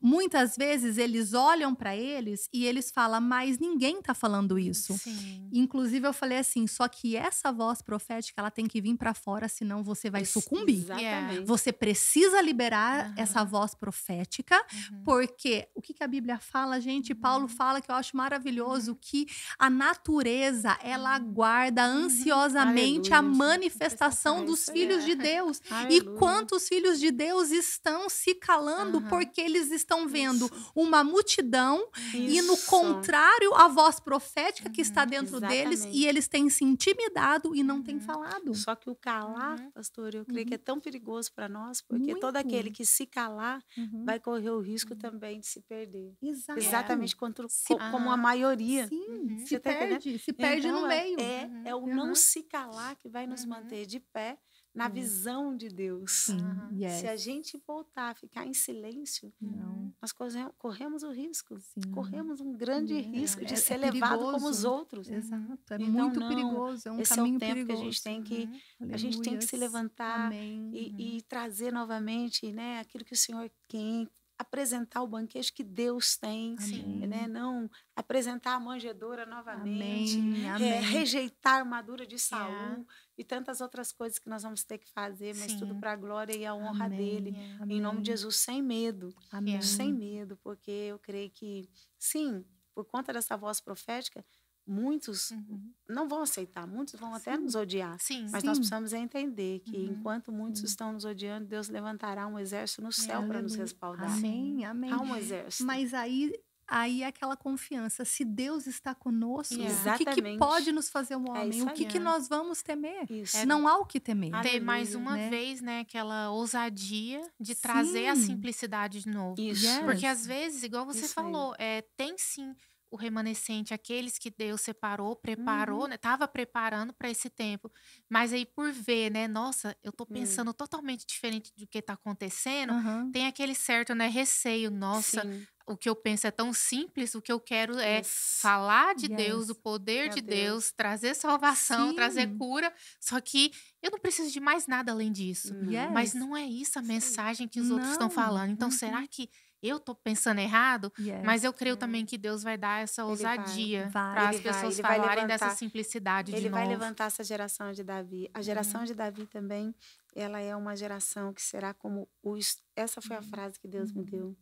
B: muitas vezes eles olham para eles e eles falam, mas ninguém tá falando isso. Sim. Inclusive eu falei assim, só que essa voz profética ela tem que vir para fora, senão você vai sucumbir. Exatamente. Você precisa liberar uhum. essa voz profética, uhum. porque o que, que, a Bíblia fala, gente? Uhum. Paulo fala que eu acho maravilhoso uhum. que a natureza ela uhum. aguarda uhum. ansiosamente a manifestação é dos filhos de Deus. [LAUGHS] Aleluia. E quantos filhos de Deus estão se calando porque eles estão estão vendo Isso. uma multidão Isso. e, no contrário, a voz profética que está uhum. dentro Exatamente. deles e eles têm se intimidado e não têm uhum. falado. Só que o calar, uhum. pastor, eu creio que é tão perigoso para nós, porque Muito. todo aquele que se calar vai correr
C: o risco também de se perder. Exato. Exatamente contra, se, co, como a maioria. Sim, se, tá se perde, tá se perde então, no é, meio. É, é o não se calar que vai nos manter de pé na uhum. visão de Deus. Uhum. Yes. Se a gente voltar a ficar em silêncio, uhum. nós corremos o risco, Sim. corremos um grande é. risco de é, é ser é levado como os outros.
B: Exato, é então, muito não, perigoso, é um esse caminho é o tempo perigoso. que a gente tem
C: que uhum. a gente tem que se levantar e, uhum. e, trazer novamente, né, aquilo que o Senhor quer apresentar o banquete que Deus tem, Amém. né? Não apresentar a manjedoura novamente, Amém. É, amém. rejeitar a armadura de é. Saul e tantas outras coisas que nós vamos ter que fazer, mas Sim. tudo para a glória e a honra dele. Em nome de Jesus, sem medo. Sem medo, porque eu creio que sim, por conta dessa voz profética, muitos uhum. não vão aceitar, muitos vão até nos odiar. Sim. Mas Sim. nós precisamos entender que uhum. enquanto muitos uhum. estão nos odiando, Deus levantará um exército no céu para nos respaldar. Sim, amém. Há um exército.
B: Mas aí aí é aquela confiança. Se Deus está conosco, yeah. o que, que, pode nos fazer um é homem? É o que, que, nós vamos temer? Isso. Não há o que temer. Ter mais uma
A: né? vez, né, aquela ousadia de trazer sim. a simplicidade de novo. Isso. Porque às vezes, igual você isso falou, é, tem sim o remanescente, aqueles que Deus separou, preparou, uhum. né? Tava preparando para esse tempo. Mas aí por ver, né, nossa, eu tô hum. pensando uhum. totalmente diferente do que tá acontecendo, uhum. tem aquele certo, né, receio, nossa, Sim. o que eu penso é tão simples, o que eu quero é yes. falar de yes. Deus, o poder Meu de Deus. Deus. trazer salvação, Sim. trazer cura, só que eu não preciso de mais nada além disso. Yes. Mas não é isso a mensagem que os não. outros estão falando. Então será uhum. que eu tô pensando errado, yes. mas eu creio também que Deus vai dar essa ousadia para as pessoas vai, falarem levantar, dessa simplicidade de novo. Ele vai levantar essa geração de Davi. A uhum. geração uhum. de Davi também,
C: ela é uma geração que será como o essa foi a uhum. frase que Deus uhum. me deu.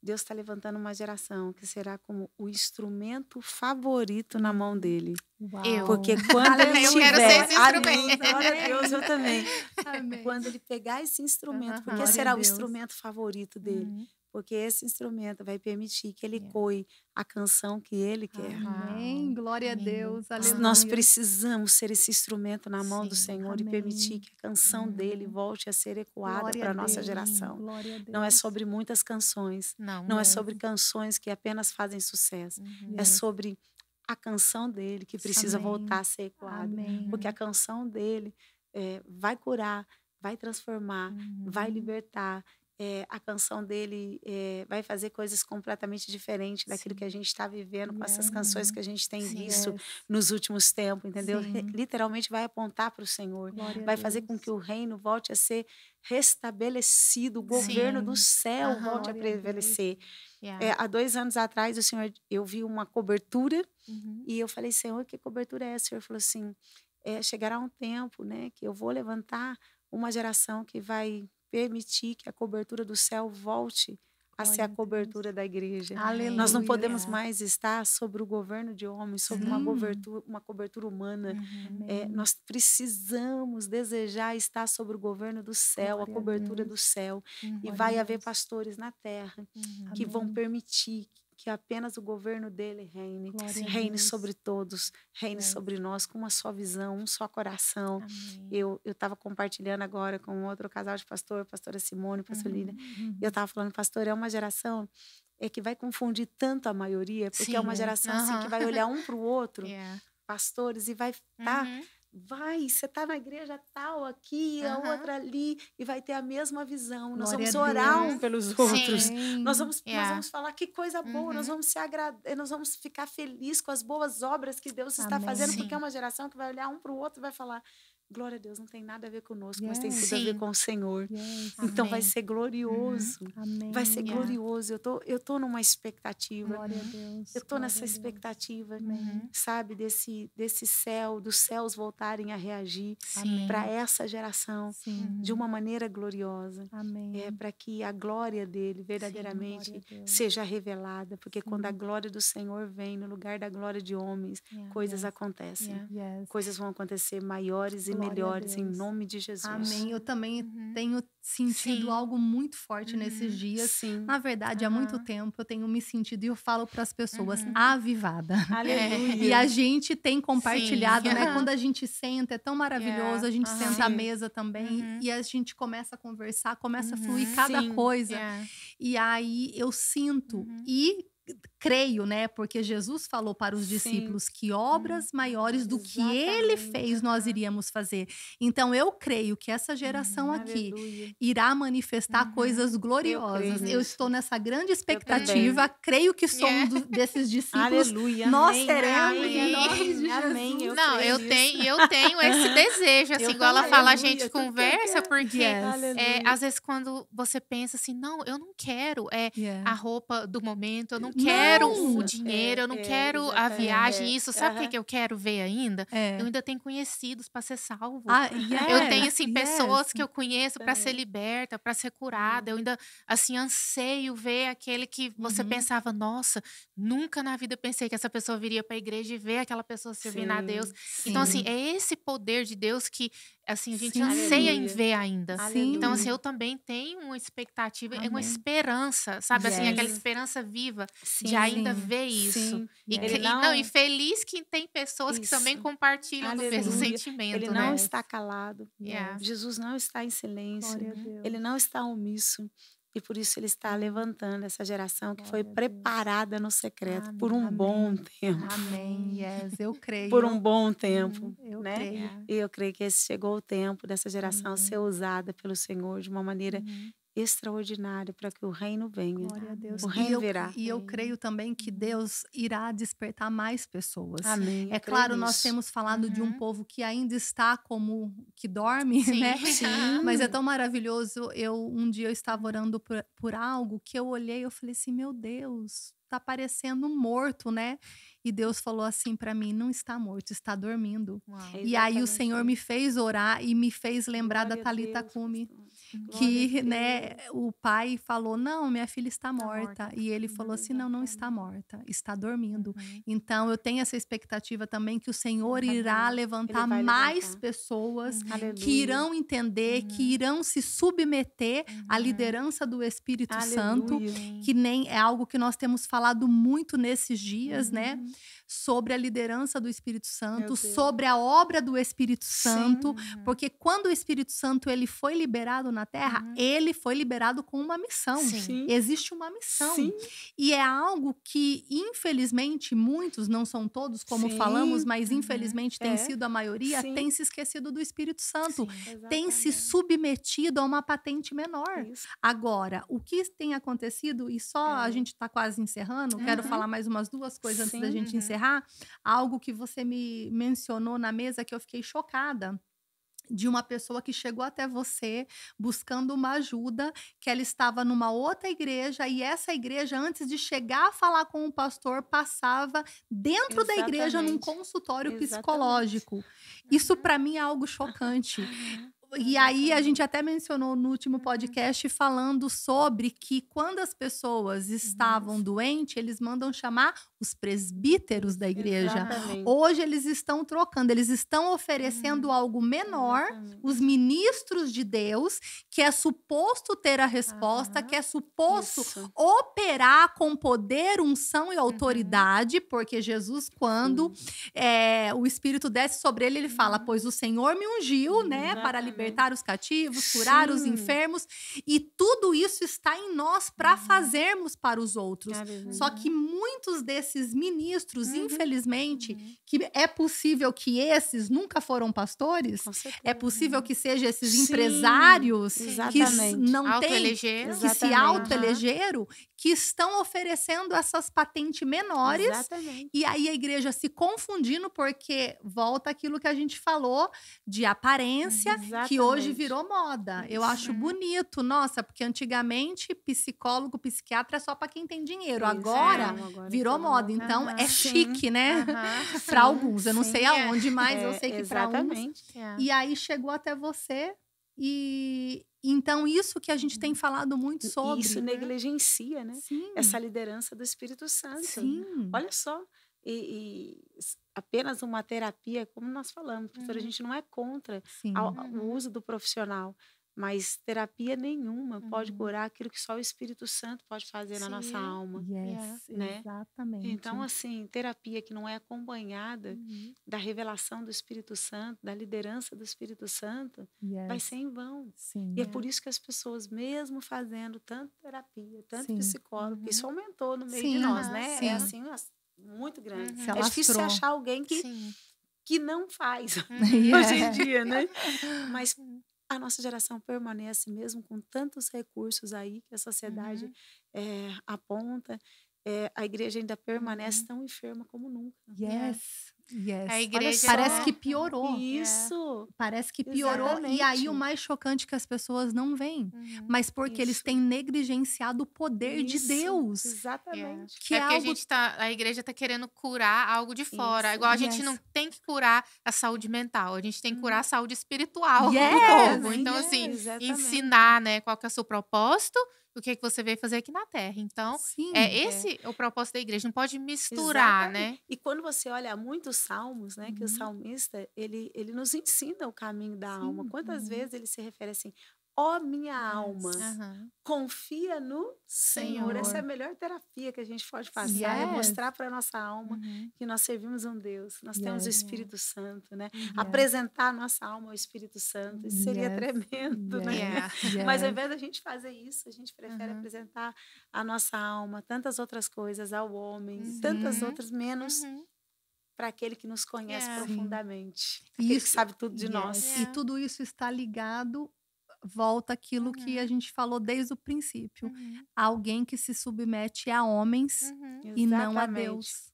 C: Deus está levantando uma geração que será como o instrumento favorito na mão dele. Uau. Eu. Porque [LAUGHS] quando ele eu tiver, quero ser esse instrumento. Deus, eu também. [LAUGHS] Amém. Quando ele pegar esse instrumento, uhum, porque será o instrumento favorito dele. Uhum porque esse instrumento vai permitir que ele ecoe é. a canção que ele quer. Amém.
B: Ah, glória Amém. a Deus. Aleluia. Nós
C: precisamos ser esse instrumento na mão Sim. do Senhor Amém. e permitir que a canção Amém. dele hum. volte a ser ecoada para a nossa geração. Não é sobre muitas canções.
A: Não, não é sobre
C: canções que apenas fazem sucesso. Uhum. É sobre a canção dele que precisa voltar a ser ecoada. Porque a canção dele é, vai curar, vai transformar, uhum. vai libertar é, a canção dele é, vai fazer coisas completamente diferentes daquilo Sim. que a gente está vivendo com essas canções que a gente tem Sim, visto é. nos últimos tempos, entendeu? Sim. Literalmente vai apontar para o Senhor, Glória vai fazer com que o reino volte a ser restabelecido, o governo do céu uhum, volte a prevalecer. Yeah. Eh, há dois anos atrás, o Senhor, eu vi uma cobertura uhum. e eu falei, Senhor, que cobertura é essa? O Senhor falou assim, chegará um tempo, né, que eu vou levantar uma geração que vai permitir que a cobertura do céu volte a ser a cobertura da igreja. Aleluia. Nós não podemos mais estar sobre o governo de homens, sobre uma cobertura, uma cobertura humana. Uhum. É, nós precisamos desejar estar sobre o governo do céu, Glória a cobertura a do céu. Uhum. E vai haver pastores na terra
D: uhum. que vão
C: permitir que apenas o governo dele reine, Glória reine sobre todos, reine é. sobre nós com uma só visão, um só coração. Amém. Eu eu estava compartilhando agora com outro casal de pastor, pastora Simone, pastor uhum. e eu estava uhum. falando, pastor, é uma geração é que vai confundir tanto a maioria, porque é Sim, é uma geração uhum. assim que vai olhar um para o [LAUGHS] outro, yeah. É. pastores, e vai estar tá, uhum vai, você está na igreja tal, aqui, uhum. a outra ali, e vai ter a mesma visão. Glória nós vamos orar um pelos outros. Nós vamos, yeah. nós é. vamos falar que coisa boa, uhum. nós vamos se agradar, eh, nós vamos ficar felizes com as boas obras que Deus Amém. está fazendo, Sim. porque é uma geração que vai olhar um para o outro e vai falar: glória a Deus, não tem nada a ver conosco, yes. mas tem tudo Sim. a ver com o Senhor. Yes. Então Amém. vai ser glorioso. Amém. Vai ser glorioso. Eu tô, eu tô numa expectativa. Glória a Deus. Eu tô glória nessa expectativa, Amém. sabe, desse desse céu, dos céus voltarem a reagir para essa geração Sim. de uma maneira gloriosa. Amém. É para que a glória dele verdadeiramente Sim, seja revelada, porque quando a glória do Senhor vem no lugar da glória de homens, yeah. coisas acontecem. Yeah. Coisas vão acontecer maiores e melhores assim, em nome de Jesus. Amém.
B: Eu também uhum. tenho sentido Sim. algo muito forte uhum. nesses dias. Sim. Na verdade, uhum. há muito tempo eu tenho me sentido e eu falo para as pessoas uhum. avivada. [LAUGHS] Aleluia. E a gente tem compartilhado, Sim. né? Quando a gente senta, é tão é. maravilhoso, a gente senta à mesa também uhum. e a gente começa a conversar, começa a fluir uhum. cada coisa. É. E aí eu sinto e creio, né? Porque Jesus falou para os discípulos Sim. que obras uhum. maiores do Exatamente. que ele fez nós iríamos fazer. Então eu creio que essa geração uhum, aqui aleluia. irá manifestar uhum. coisas gloriosas. Eu, eu, estou nessa grande expectativa, creio que sou yeah. um desses [LAUGHS] discípulos. aleluia. Nós amém, seremos amém, amém eu Não, eu isso. tenho, eu tenho esse [LAUGHS] desejo, assim, igual ela fala, a gente conversa porque yes. é, às vezes
A: quando você pensa assim, não, eu não quero é yeah. a roupa do momento, eu não quero quero o é, dinheiro, eu não é, quero a é, viagem, isso. Sabe o que, que eu quero ver ainda? Eu ainda tenho conhecidos para ser salvo. Ah, yes, eu tenho, assim, yes. pessoas que eu conheço para ser liberta, para ser uhum. curada. Eu ainda, assim, anseio ver aquele que você uhum. pensava, nossa, nunca na vida pensei que essa pessoa viria para a igreja e ver aquela pessoa servindo sim, a Deus. Sim. Então, assim, é esse poder de Deus que assim, a gente Sim. anseia em ver ainda. Sim. Então, assim, eu também tenho uma expectativa, Amém. uma esperança, sabe? Yes. Assim, aquela esperança viva Sim. de ainda ver isso. E, não... E, não, e feliz que tem pessoas isso. que também compartilham Aleluia. do mesmo sentimento. Ele não né? está calado. Yeah. Jesus
C: não está em silêncio. Ele não está omisso. E por isso ele está levantando essa geração que foi preparada no secreto amém, por um amém, bom tempo. Amém, yes, eu [LAUGHS] creio.
B: Por um bom tempo, uhum,
C: eu né? Creio. E eu creio que esse chegou o tempo dessa geração ser uhum. usada pelo Senhor de uma maneira uhum extraordinário para que o reino venha. Glória a Deus. O reino e eu, virá. E eu
B: creio também que Deus irá despertar mais pessoas. Amém. É claro, nós isso. temos falado uhum. de um uhum. povo que ainda está como que dorme, [LAUGHS] Sim. né? Sim. Mas é tão maravilhoso. Eu um dia eu estava orando por, por algo que eu olhei e eu falei assim, meu Deus, tá parecendo morto, né? E Deus falou assim para mim: não está morto, está dormindo. Uau, e aí o Senhor me fez orar e me fez lembrar Glória da Talita Cume, que né, o pai falou: não, minha filha está morta. Está morta. E ele falou assim: não, não está morta, está dormindo. Uhum. Então eu tenho essa expectativa também que o Senhor irá levantar mais levantar. pessoas uhum. que irão entender, uhum. que irão se submeter à uhum. liderança do Espírito Aleluia. Santo, que nem é algo que nós temos falado muito nesses dias, né? Sobre a liderança do Espírito Santo, sobre a obra do Espírito Santo, Sim. porque quando o Espírito Santo ele foi liberado na Terra, uhum. ele foi liberado com uma missão. Sim. Existe uma missão. Sim. E é algo que, infelizmente, muitos, não são todos, como falamos, mas uhum. infelizmente uhum. tem é. sido a maioria, tem se esquecido do Espírito Santo, tem se submetido a uma patente menor. Isso. Agora, o que tem acontecido, e só é. a gente está quase encerrando, uhum. quero falar mais umas duas coisas antes da gente gente uhum. encerrar, algo que você me mencionou na mesa que eu fiquei chocada de uma pessoa que chegou até você buscando uma ajuda, que ela estava numa outra igreja e essa igreja, antes de chegar a falar com o pastor, passava dentro Exatamente. da igreja num consultório Exatamente. psicológico. Uhum. Isso para mim é algo chocante. E aí a gente até mencionou no último uhum. podcast falando sobre que quando as pessoas uhum. estavam doentes, eles mandam chamar os presbíteros da igreja. Exatamente. Hoje eles estão trocando, eles estão oferecendo hum, algo menor, exatamente. os ministros de Deus, que é suposto ter a resposta, que é suposto isso. operar com poder, unção e uhum. autoridade, uhum. porque Jesus, quando é, o Espírito desce sobre ele, ele fala: uhum. Pois o Senhor me ungiu, né, exatamente. para libertar os cativos, curar Sim. os enfermos, e tudo isso está em nós para uhum. fazermos para os outros. Só que muitos desses esses ministros, uhum. infelizmente, uhum. que é possível que esses nunca foram pastores, é possível que sejam esses Sim. empresários Exatamente. que não têm, que se autoelegeram, que estão oferecendo essas patentes menores. Exatamente. E aí a igreja se confundindo, porque volta aquilo que a gente falou de aparência, Exatamente. que hoje virou moda. Eu acho né? bonito, nossa, porque antigamente psicólogo, psiquiatra é só para quem tem dinheiro. Agora, é, agora virou moda. Então, né? moda. Então é sim. chique, né? [LAUGHS] para alguns. Eu não sim, sei é. aonde, mas é, eu sei que para alguns. É. E aí chegou até você e então isso que a gente tem uhum. falado muito sobre. Isso né? negligencia, né? Sim.
C: Essa liderança do Espírito Santo. Sim. Olha só. E, e, apenas uma terapia, como nós falamos, professora, uhum. a hum. gente não é contra o uso do profissional, mas terapia nenhuma uhum. pode curar aquilo que só o Espírito Santo pode fazer Sim. na nossa alma. Yes, né? Exatamente.
B: Então, assim,
C: terapia que não é acompanhada uhum. da revelação do Espírito Santo, da liderança do Espírito Santo, yes. vai ser em vão. Sim, e é. é. por isso que as pessoas, mesmo fazendo tanto terapia, tanto Sim. psicólogo, uhum. isso aumentou no meio de nós, né? É assim, muito grande. É difícil você achar alguém que. Que não faz [LAUGHS] hoje em dia, né? Mas [LAUGHS] a nossa geração permanece mesmo com tantos recursos aí que a sociedade uhum. é, aponta. É, a igreja ainda permanece uhum. tão enferma como nunca. Né? Yes.
B: Yes. A igreja parece que piorou. Isso. É. Parece que piorou Exatamente. e aí o mais chocante é que as pessoas não veem, uhum. mas porque Isso. eles têm negligenciado o poder Isso. de Deus.
A: Exatamente. Que é, é algo... a gente tá, a igreja está querendo curar algo de fora, Isso. igual a gente yes. não tem que curar a saúde mental, a gente tem que curar a uhum. saúde espiritual [LAUGHS] yes. do povo. Então assim, Exatamente. ensinar, né, qual que é o seu propósito do que, é que você veio fazer aqui na Terra. Então, é Sim, é, esse é o propósito da igreja, não pode misturar, Exatamente. né?
C: E quando você olha muitos salmos, né, uhum. que o uhum. salmista, ele, ele nos ensina o caminho da Sim, alma. Quantas uhum. vezes ele se refere assim, Ó oh, minha alma, uhum. confia no Senhor. Senhor. Essa é a melhor terapia que a gente pode fazer. É yes. é mostrar para nossa alma uhum. que nós servimos um Deus, nós yes. temos o Espírito Santo, né? Yes. Apresentar a nossa alma ao Espírito Santo, isso seria tremendo, né? Mas ao invés da gente fazer isso, a gente prefere uhum. apresentar a nossa alma, tantas outras coisas ao homem, uhum. tantas outras menos uhum. para aquele que nos conhece profundamente,
B: aquele isso, que sabe tudo de nós. E tudo isso está ligado volta aquilo uhum. que a uhum. gente falou desde o princípio. Uhum. Alguém que se submete a homens uhum. e Exatamente. não a Deus.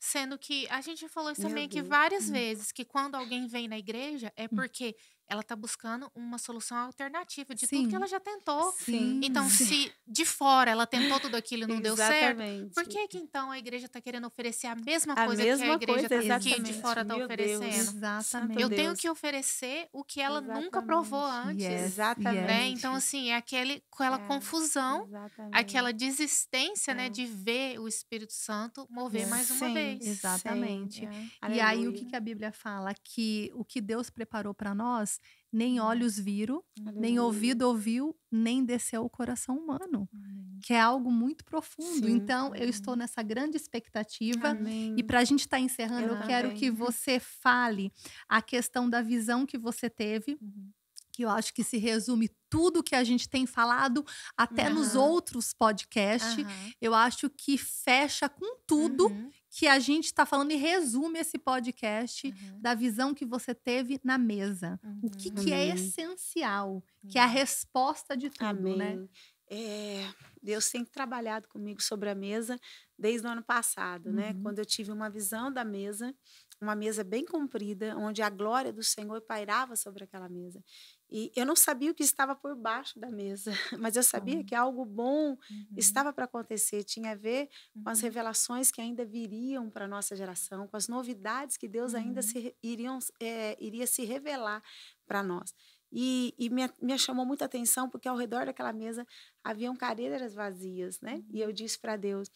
A: Sendo que a gente falou isso Meu meio Deus. que várias hum. vezes, que quando alguém vem na igreja é hum. porque ela está buscando uma solução alternativa de Sim. tudo que ela já tentou. Sim. Então, Sim. se de fora ela tentou tudo aquilo e não deu certo, por que, que então a igreja está querendo oferecer a mesma a coisa mesma que a igreja coisa, tá, que de fora está oferecendo? Deus,
B: exatamente. Eu tenho que
A: oferecer o que ela exatamente. nunca provou antes. Yes, exatamente. Né? Então, assim, é aquele, aquela é, confusão, exatamente. aquela desistência né, é. né, de ver o Espírito Santo mover é. mais uma vez. Exatamente. É. E aí, o que,
B: que a Bíblia fala? Que o que Deus preparou para nós nem uhum. olhos viram, Aleluia. nem uhum. ouvido ouviu, nem desceu o coração humano, Amém. que é algo muito profundo. Sim. Então, Amém. eu uhum. estou nessa grande expectativa. Amém. E para a gente estar tá encerrando, eu, eu quero que você fale a questão da visão que você teve. Uhum que eu acho que se resume tudo que a gente tem falado, até uhum. nos outros podcasts. Uhum. Eu acho que fecha com tudo uhum. que a gente está falando e resume esse podcast uhum. da visão que você teve na mesa. O que, que é uhum. essencial, que é a uhum. resposta de tudo, Amém. né?
C: É, Deus tem trabalhado comigo sobre a mesa desde o ano passado, né? Quando eu tive uma visão da mesa, uma mesa bem comprida, onde a glória do Senhor pairava sobre aquela mesa. E eu não sabia o que estava por baixo da mesa, [LAUGHS] mas eu sabia que algo bom uhum. estava para acontecer, tinha a ver com as uhum. revelações que ainda viriam para a nossa geração, com as novidades que Deus ainda uhum. se, iriam, é, iria se revelar para nós. E, e me, me, chamou muita atenção porque ao redor daquela mesa haviam cadeiras vazias, né? E eu uhum. disse para Deus: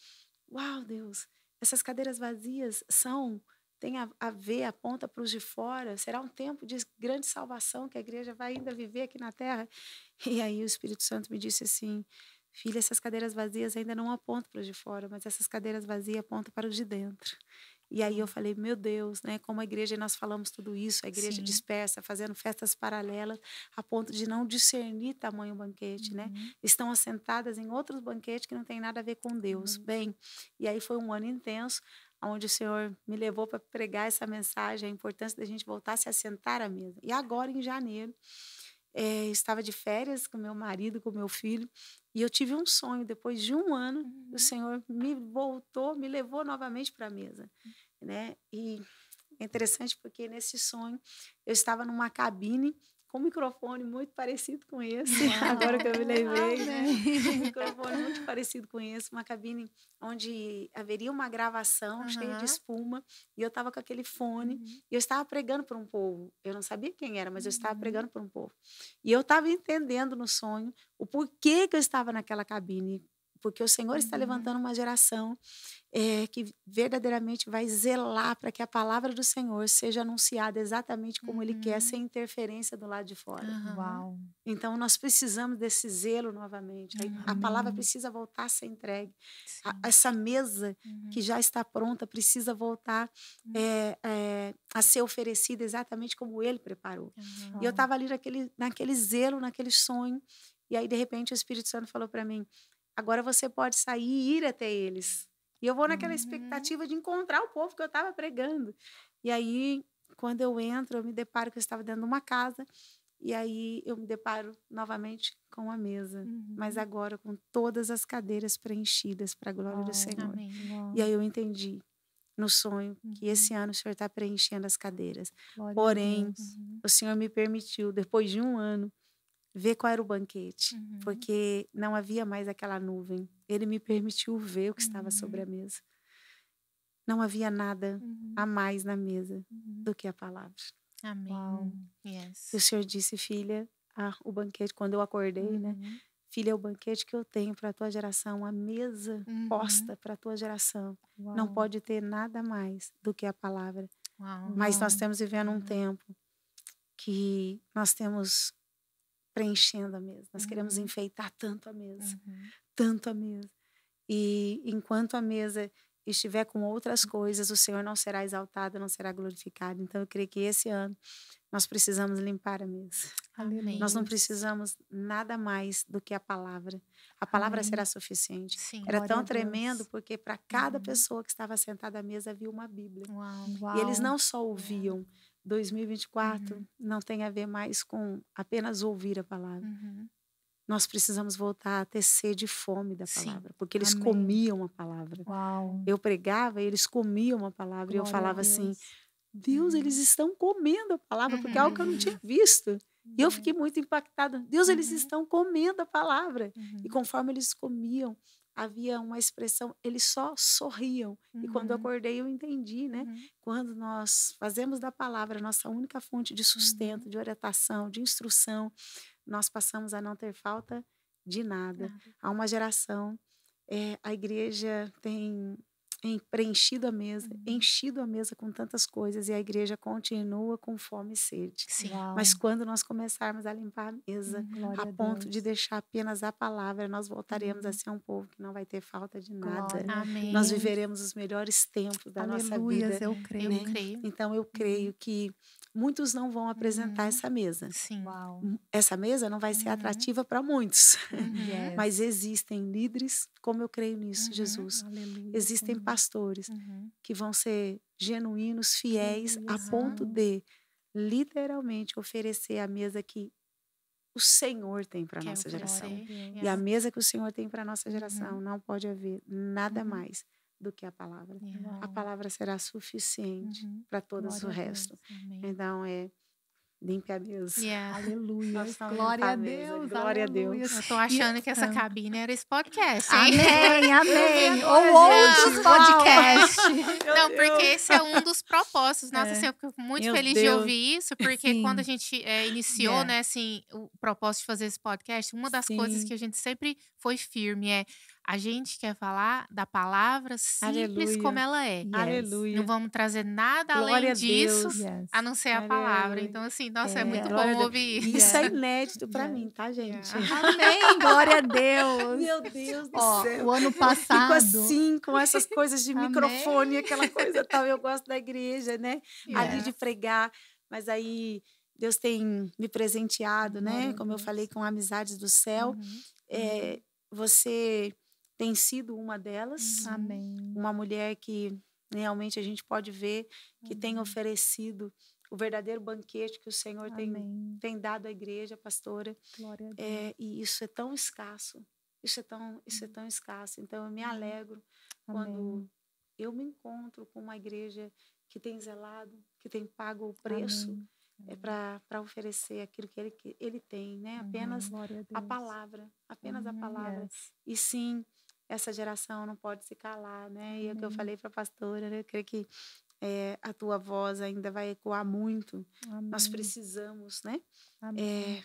C: Uau, Deus, essas cadeiras vazias são tem a, a ver, aponta para os de fora. Será um tempo de grande salvação que a igreja vai ainda viver aqui na terra. [LAUGHS] E aí o Espírito Santo me disse assim: Filha, essas cadeiras vazias ainda não apontam para os de fora, mas essas cadeiras vazias apontam para os de dentro. E aí eu falei, meu Deus, né? Como a igreja, nós falamos tudo isso, a igreja Sim. dispersa, fazendo festas paralelas, a ponto de não discernir tamanho banquete, né? uhum. né? Estão assentadas em outros banquetes que não tem nada a ver com Deus. Uhum. Bem, e aí foi um ano intenso, onde o Senhor me levou para pregar essa mensagem, a importância da gente voltar a se assentar à mesa. E agora, em janeiro, é, estava de férias com meu marido, com meu filho, e eu tive um sonho. Depois de um ano, uhum. o Senhor me voltou, me levou novamente para a mesa. Uhum. Né? E é interessante porque nesse sonho eu estava numa cabine com um microfone muito parecido com esse, [LAUGHS] ah, agora que eu me lembrei, né? né? um microfone muito parecido com esse, uma cabine onde haveria uma gravação uhum. cheia de espuma, e eu estava com aquele fone, uhum. e eu estava pregando para um povo. Eu não sabia quem era, mas eu estava uhum. pregando para um povo. E eu estava entendendo no sonho o porquê que eu estava naquela cabine, porque o Senhor está uhum. levantando uma geração é, que verdadeiramente vai zelar para que a palavra do Senhor seja anunciada exatamente como Ele quer, uhum. sem interferência do lado de fora. Uau. Então nós precisamos desse zelo novamente. A palavra uhum. precisa voltar a ser entregue. A, essa mesa que já está pronta precisa voltar é, é, a ser oferecida exatamente como Ele preparou. E eu estava ali naquele, naquele zelo, naquele sonho. E aí, de repente, o Espírito Santo falou para mim: Agora você pode sair e ir até eles. E eu vou naquela uhum. expectativa de encontrar o povo que eu estava pregando. E aí, quando eu entro, eu me deparo que eu estava dentro de uma casa. E aí eu me deparo novamente com a mesa, uhum. mas agora com todas as cadeiras preenchidas para a glória oh, do Senhor. Amém. E aí eu entendi no sonho uhum. que esse uhum. ano o Senhor está preenchendo as cadeiras. Glória Porém, uhum. o Senhor me permitiu, depois de um ano, ver qual era o banquete, uhum. porque não havia mais aquela nuvem. Ele me permitiu ver o que uhum. estava sobre uhum. a mesa. Não havia nada uhum. a mais na mesa uhum. do que a palavra.
A: Amém. Uau.
C: Yes. O Senhor disse, filha, ah, o banquete, quando eu acordei, né? Uhum. Filha, é o banquete que eu tenho para a tua geração, a mesa posta para a tua geração. Uau. Não pode ter nada mais do que a palavra. Uau. Mas nós temos vivendo um tempo que nós temos preenchendo a mesa. Nós uhum. queremos enfeitar tanto a mesa, uhum. tanto a mesa. E enquanto a mesa estiver com outras coisas, o Senhor não será exaltado, não será glorificado. Então eu creio que esse ano nós precisamos limpar a mesa. Amém. Nós não precisamos nada mais do que a palavra. A palavra Amém. será suficiente. Sim, Era tão tremendo porque para cada Amém. Uhum. pessoa que estava sentada à mesa havia uma Bíblia. Uau, uau. E eles não só ouviam, 2024 uhum. não tem a ver mais com apenas ouvir a palavra. Uhum. Nós precisamos voltar a ter sede e fome da palavra, Sim. porque eles Amém. comiam a palavra. Uau. Eu pregava e eles comiam a palavra Glória e eu falava assim: Deus, uhum. eles estão comendo a palavra, porque é algo que eu não uhum. tinha visto. E eu uhum. fiquei muito impactada. Deus, eles uhum. estão comendo a palavra. E conforme eles comiam, havia uma expressão, eles só sorriam. Uhum. E quando eu uhum. acordei, eu entendi, né? Uhum. Quando nós fazemos da palavra nossa única fonte de sustento, uhum. de orientação, de instrução, nós passamos a não ter falta de nada. Há uma geração, é, a igreja tem preenchido a mesa, uhum. enchido a mesa com tantas coisas e a igreja continua com fome e sede. Mas quando nós começarmos a limpar a mesa, uhum, a ponto de deixar apenas a palavra, nós voltaremos uhum. a ser um povo que não vai ter falta de nada. Nós viveremos os melhores tempos da nossa vida. Eu creio. Né? eu creio. Então eu creio uhum. que muitos não vão apresentar uhum. essa mesa. Sim. Uau. Essa mesa não vai ser uhum. atrativa para muitos. [LAUGHS] Yes. Mas existem líderes como eu creio nisso, uhum, Jesus. Aleluia, Existem sim. pastores uhum. que vão ser genuínos, fiéis, sim, a ponto de literalmente oferecer a mesa que o Senhor tem para é nossa geração. E a mesa que o Senhor tem para nossa geração uhum. não pode haver nada uhum. mais do que a palavra. A palavra será suficiente uhum. para todo o resto. Então é Limpe a Deus. Yeah. Aleluia. Glória a Deus. Glória a Deus. Eu tô achando que essa
A: cabine era esse podcast. Hein? Amém, [LAUGHS] amém. Ou outros podcasts. [LAUGHS] Não, porque esse é um dos propósitos. Nossa, é. assim, eu fico muito Meu feliz Deus. de ouvir isso, porque Sim. quando a gente é, iniciou, yeah. né, assim, o propósito de fazer esse podcast, uma das Sim. coisas que a gente sempre foi firme é a gente quer falar da palavra simples Aleluia. como ela é. Yes. Aleluia. Não vamos trazer nada Glória além disso, a, a não ser a Aleluia. palavra. Então, assim, nossa, é, é muito Glória bom ouvir isso. Isso é inédito para mim, [LAUGHS] tá, gente? [LAUGHS] Amém! Glória
B: a Deus! Meu Deus do Ó, céu! O ano [LAUGHS] passado. Eu fico assim, com essas coisas de microfone, aquela
C: coisa tal. Eu gosto da igreja, né? Yeah. Ali de pregar. Mas aí, Deus tem me presenteado, né? Como eu falei, com amizades do céu. Uhum. É, uhum. você tem sido uma delas. Amém. Uma mulher que realmente a gente pode ver que tem oferecido o verdadeiro banquete que o Senhor tem, tem, dado à igreja, pastora. Glória a é, Deus. É, e isso é tão escasso. Isso é tão, isso é tão escasso. Então eu me alegro quando eu me encontro com uma igreja que tem zelado, que tem pago o preço é para oferecer aquilo que ele, que ele tem, né? Apenas a, a palavra, apenas a uhum, palavra. Yes. E sim, essa geração não pode se calar, né? E é o que eu uhum. falei para a pastora, né? eu creio que é, a tua voz ainda vai ecoar muito. Amém. Nós precisamos, né? É,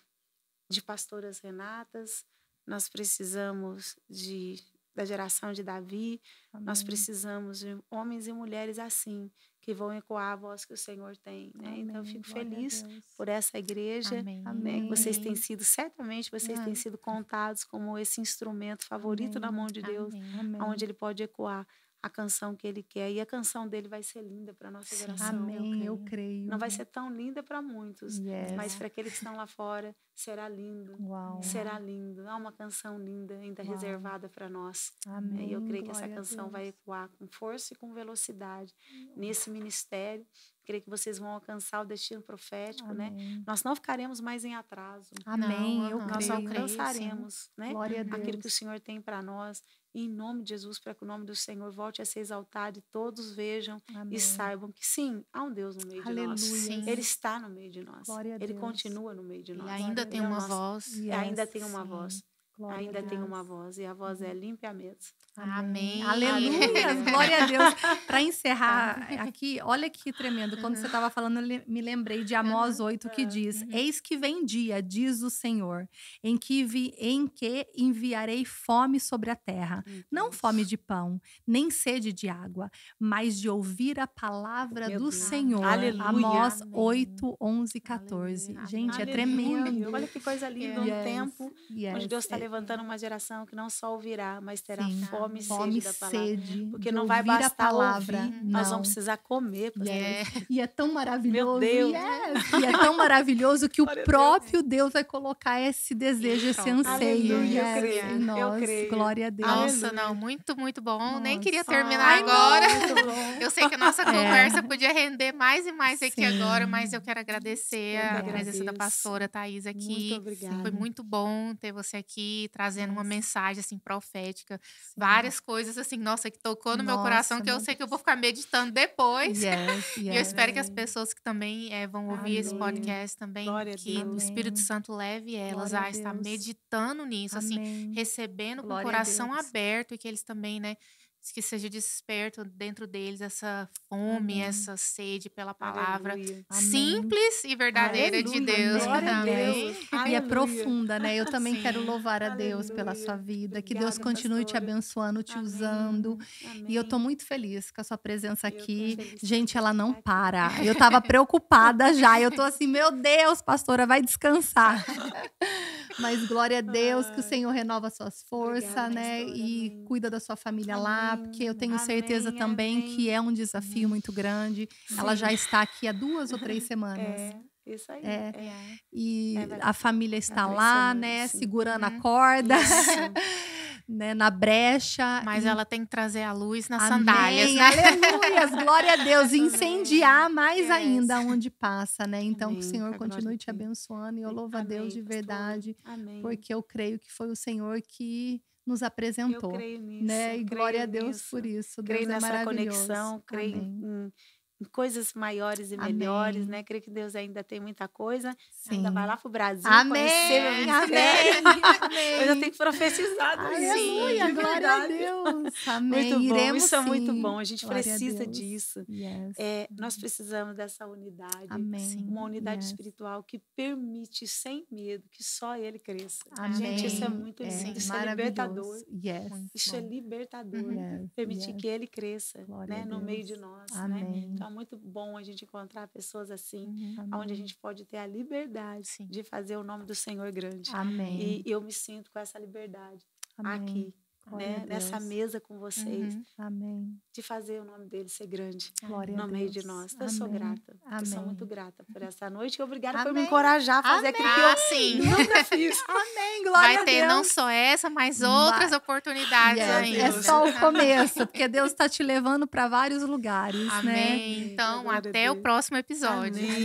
C: de pastoras Renatas, nós precisamos de da geração de Davi, Amém. nós precisamos de homens e mulheres assim que vão ecoar a voz que o Senhor tem. Né? então, eu fico feliz por essa igreja. Né? Amém. Vocês têm sido, certamente, vocês Amém. têm sido contados como esse instrumento favorito na mão de Deus, Amém. onde ele pode ecoar a canção que ele quer. E a canção dele vai ser linda para nossa Sim, geração. Amém, eu creio. Não vai ser tão linda para muitos, yes. mas para aqueles que estão lá fora, será lindo.
A: Uau. Será
C: lindo. Há uma canção linda ainda Uau. reservada para nós.
A: Amém. E eu creio que essa canção vai
C: ecoar com força e com velocidade Uau. nesse ministério. Creio que vocês vão alcançar o destino profético, né? Amém. né? Nós não ficaremos mais em atraso. Amém. Não, eu nós creio. alcançaremos, né? Aquilo que o Senhor tem para nós em nome de Jesus, para que o nome do Senhor volte a ser exaltado e todos vejam Amém. e saibam que sim, há um Deus no meio Aleluia. de nós. Sim. Ele está no meio de nós. Ele continua no meio de nós. E ainda Glória tem uma voz. E ainda tem uma sim. voz.
B: Glória ainda tem
C: uma voz e a voz é uhum. limpe a mesa. Amém.
A: Aleluia. [LAUGHS] Glória a Deus.
B: Para encerrar tá. aqui, olha que tremendo. Quando uhum. você estava falando, me lembrei de Amós 8 que diz: uhum. Eis que vem dia, diz o Senhor, em que vi, em que enviarei fome sobre a terra, uhum. não fome de pão, nem sede de água, mas de ouvir a palavra Meu do Deus. Senhor. Aleluia. Amós Amém. 8 11 14. Aleluia. Gente, é Aleluia. é tremendo. Olha que coisa linda, yes. um tempo yes. onde Deus
C: está é levantando uma geração que não só ouvirá, mas terá Sim, fome e fome, sede da palavra.
B: Sede porque não vai bastar a palavra, ouvir, não. nós vamos precisar comer. Yeah. E é tão maravilhoso. Meu Deus. Yes. É, e é tão maravilhoso que o Olha próprio Deus. Deus. vai colocar esse desejo, esse anseio. Yes. Eu creio. Nós, eu creio. Glória a Deus. Nossa,
A: não, muito, muito bom. Nossa. Nem queria terminar Ai, agora. [LAUGHS] eu sei que a nossa é. conversa podia render mais e mais Sim. aqui agora, mas eu quero agradecer eu a agradeço. presença da pastora Thais aqui. Muito obrigada. Foi muito bom ter você aqui trazendo uma mensagem assim profética, Sim. várias coisas assim, nossa, que tocou no nossa, meu coração que eu sei que eu vou ficar meditando depois. Yes, yes, [LAUGHS] e eu espero que as pessoas que também é, vão ouvir Amém. esse podcast também Glória que o Espírito Santo leve elas Glória a, estar meditando nisso, assim, Amém. assim, recebendo Glória com o coração aberto e que eles também, né, que seja desperto dentro deles essa fome, Amém. Uhum. essa sede pela palavra simples e verdadeira Aleluia. de Deus. Amém. E é
B: profunda, né? Eu também Sim. quero louvar a Deus pela sua vida. Obrigada, que Deus continue pastora. te abençoando, te usando. E eu tô muito feliz com a sua presença aqui. Gente, ela não para. Eu tava preocupada já. Eu tô assim, meu Deus, pastora, vai descansar. [LAUGHS] Mas glória a Deus que o Senhor renova suas forças, Obrigada, né? E cuida da sua família amém. lá, porque eu tenho amém, certeza também que é um desafio muito grande. Sim. Ela já está aqui há duas ou três [LAUGHS] é, semanas. É. Isso aí. É. É. E é, a família está lá, né? Sim. Segurando a uhum. corda. Isso. [LAUGHS] né, na brecha. Mas e... ela tem que trazer a luz nas Amém. sandálias, né? aleluia, [LAUGHS] glória a Deus. incendiar mais yes. ainda onde passa, né? Então, Amém. que o Senhor continue te abençoando e eu louvo Amém, a Deus de verdade, porque eu creio que foi o Senhor que nos apresentou. Né? Eu creio nisso. Né? E glória a Deus por isso. Deus creio é nessa conexão, creio
C: coisas maiores e melhores, né? Creio que Deus ainda tem muita coisa. Sim. Ainda vai lá pro Brasil Amém. conhecer meu ministério. Amém. Amém. [LAUGHS] Eu já tenho profetizado Aleluia, isso. glória a Deus. Amém. Muito bom, Iremos isso sim. é muito bom. A gente glória precisa a disso. Yes. É, nós precisamos dessa unidade. Amém. Uma unidade yes. espiritual que permite, sem medo, que só Ele cresça. Amém. Gente, isso é muito é. lindo. Isso é libertador.
B: Yes. isso é
C: libertador. Yes. Permitir que Ele cresça né? no meio de nós. Né. Amém. Né? Então, é muito bom a gente encontrar pessoas assim, uhum. onde a gente pode ter a liberdade Sim. de fazer o nome do Senhor grande. Amém. E eu me sinto com essa liberdade
B: Amém. aqui né, nessa mesa com vocês. Uhum. Amém.
C: De fazer o nome dele ser grande Glória no meio de nós. Então, eu sou grata. Amém. Eu sou muito grata por essa noite. Obrigada Amém. por me encorajar a fazer Amém. aquilo que eu ah, sim. nunca [LAUGHS] fiz.
A: Amém. Glória Vai ter não só essa, mas outras Vai. oportunidades yes. ainda. É só o começo,
B: porque Deus está te levando para vários lugares. Né? Amém. Né? Então, Glória até o próximo episódio. Amém.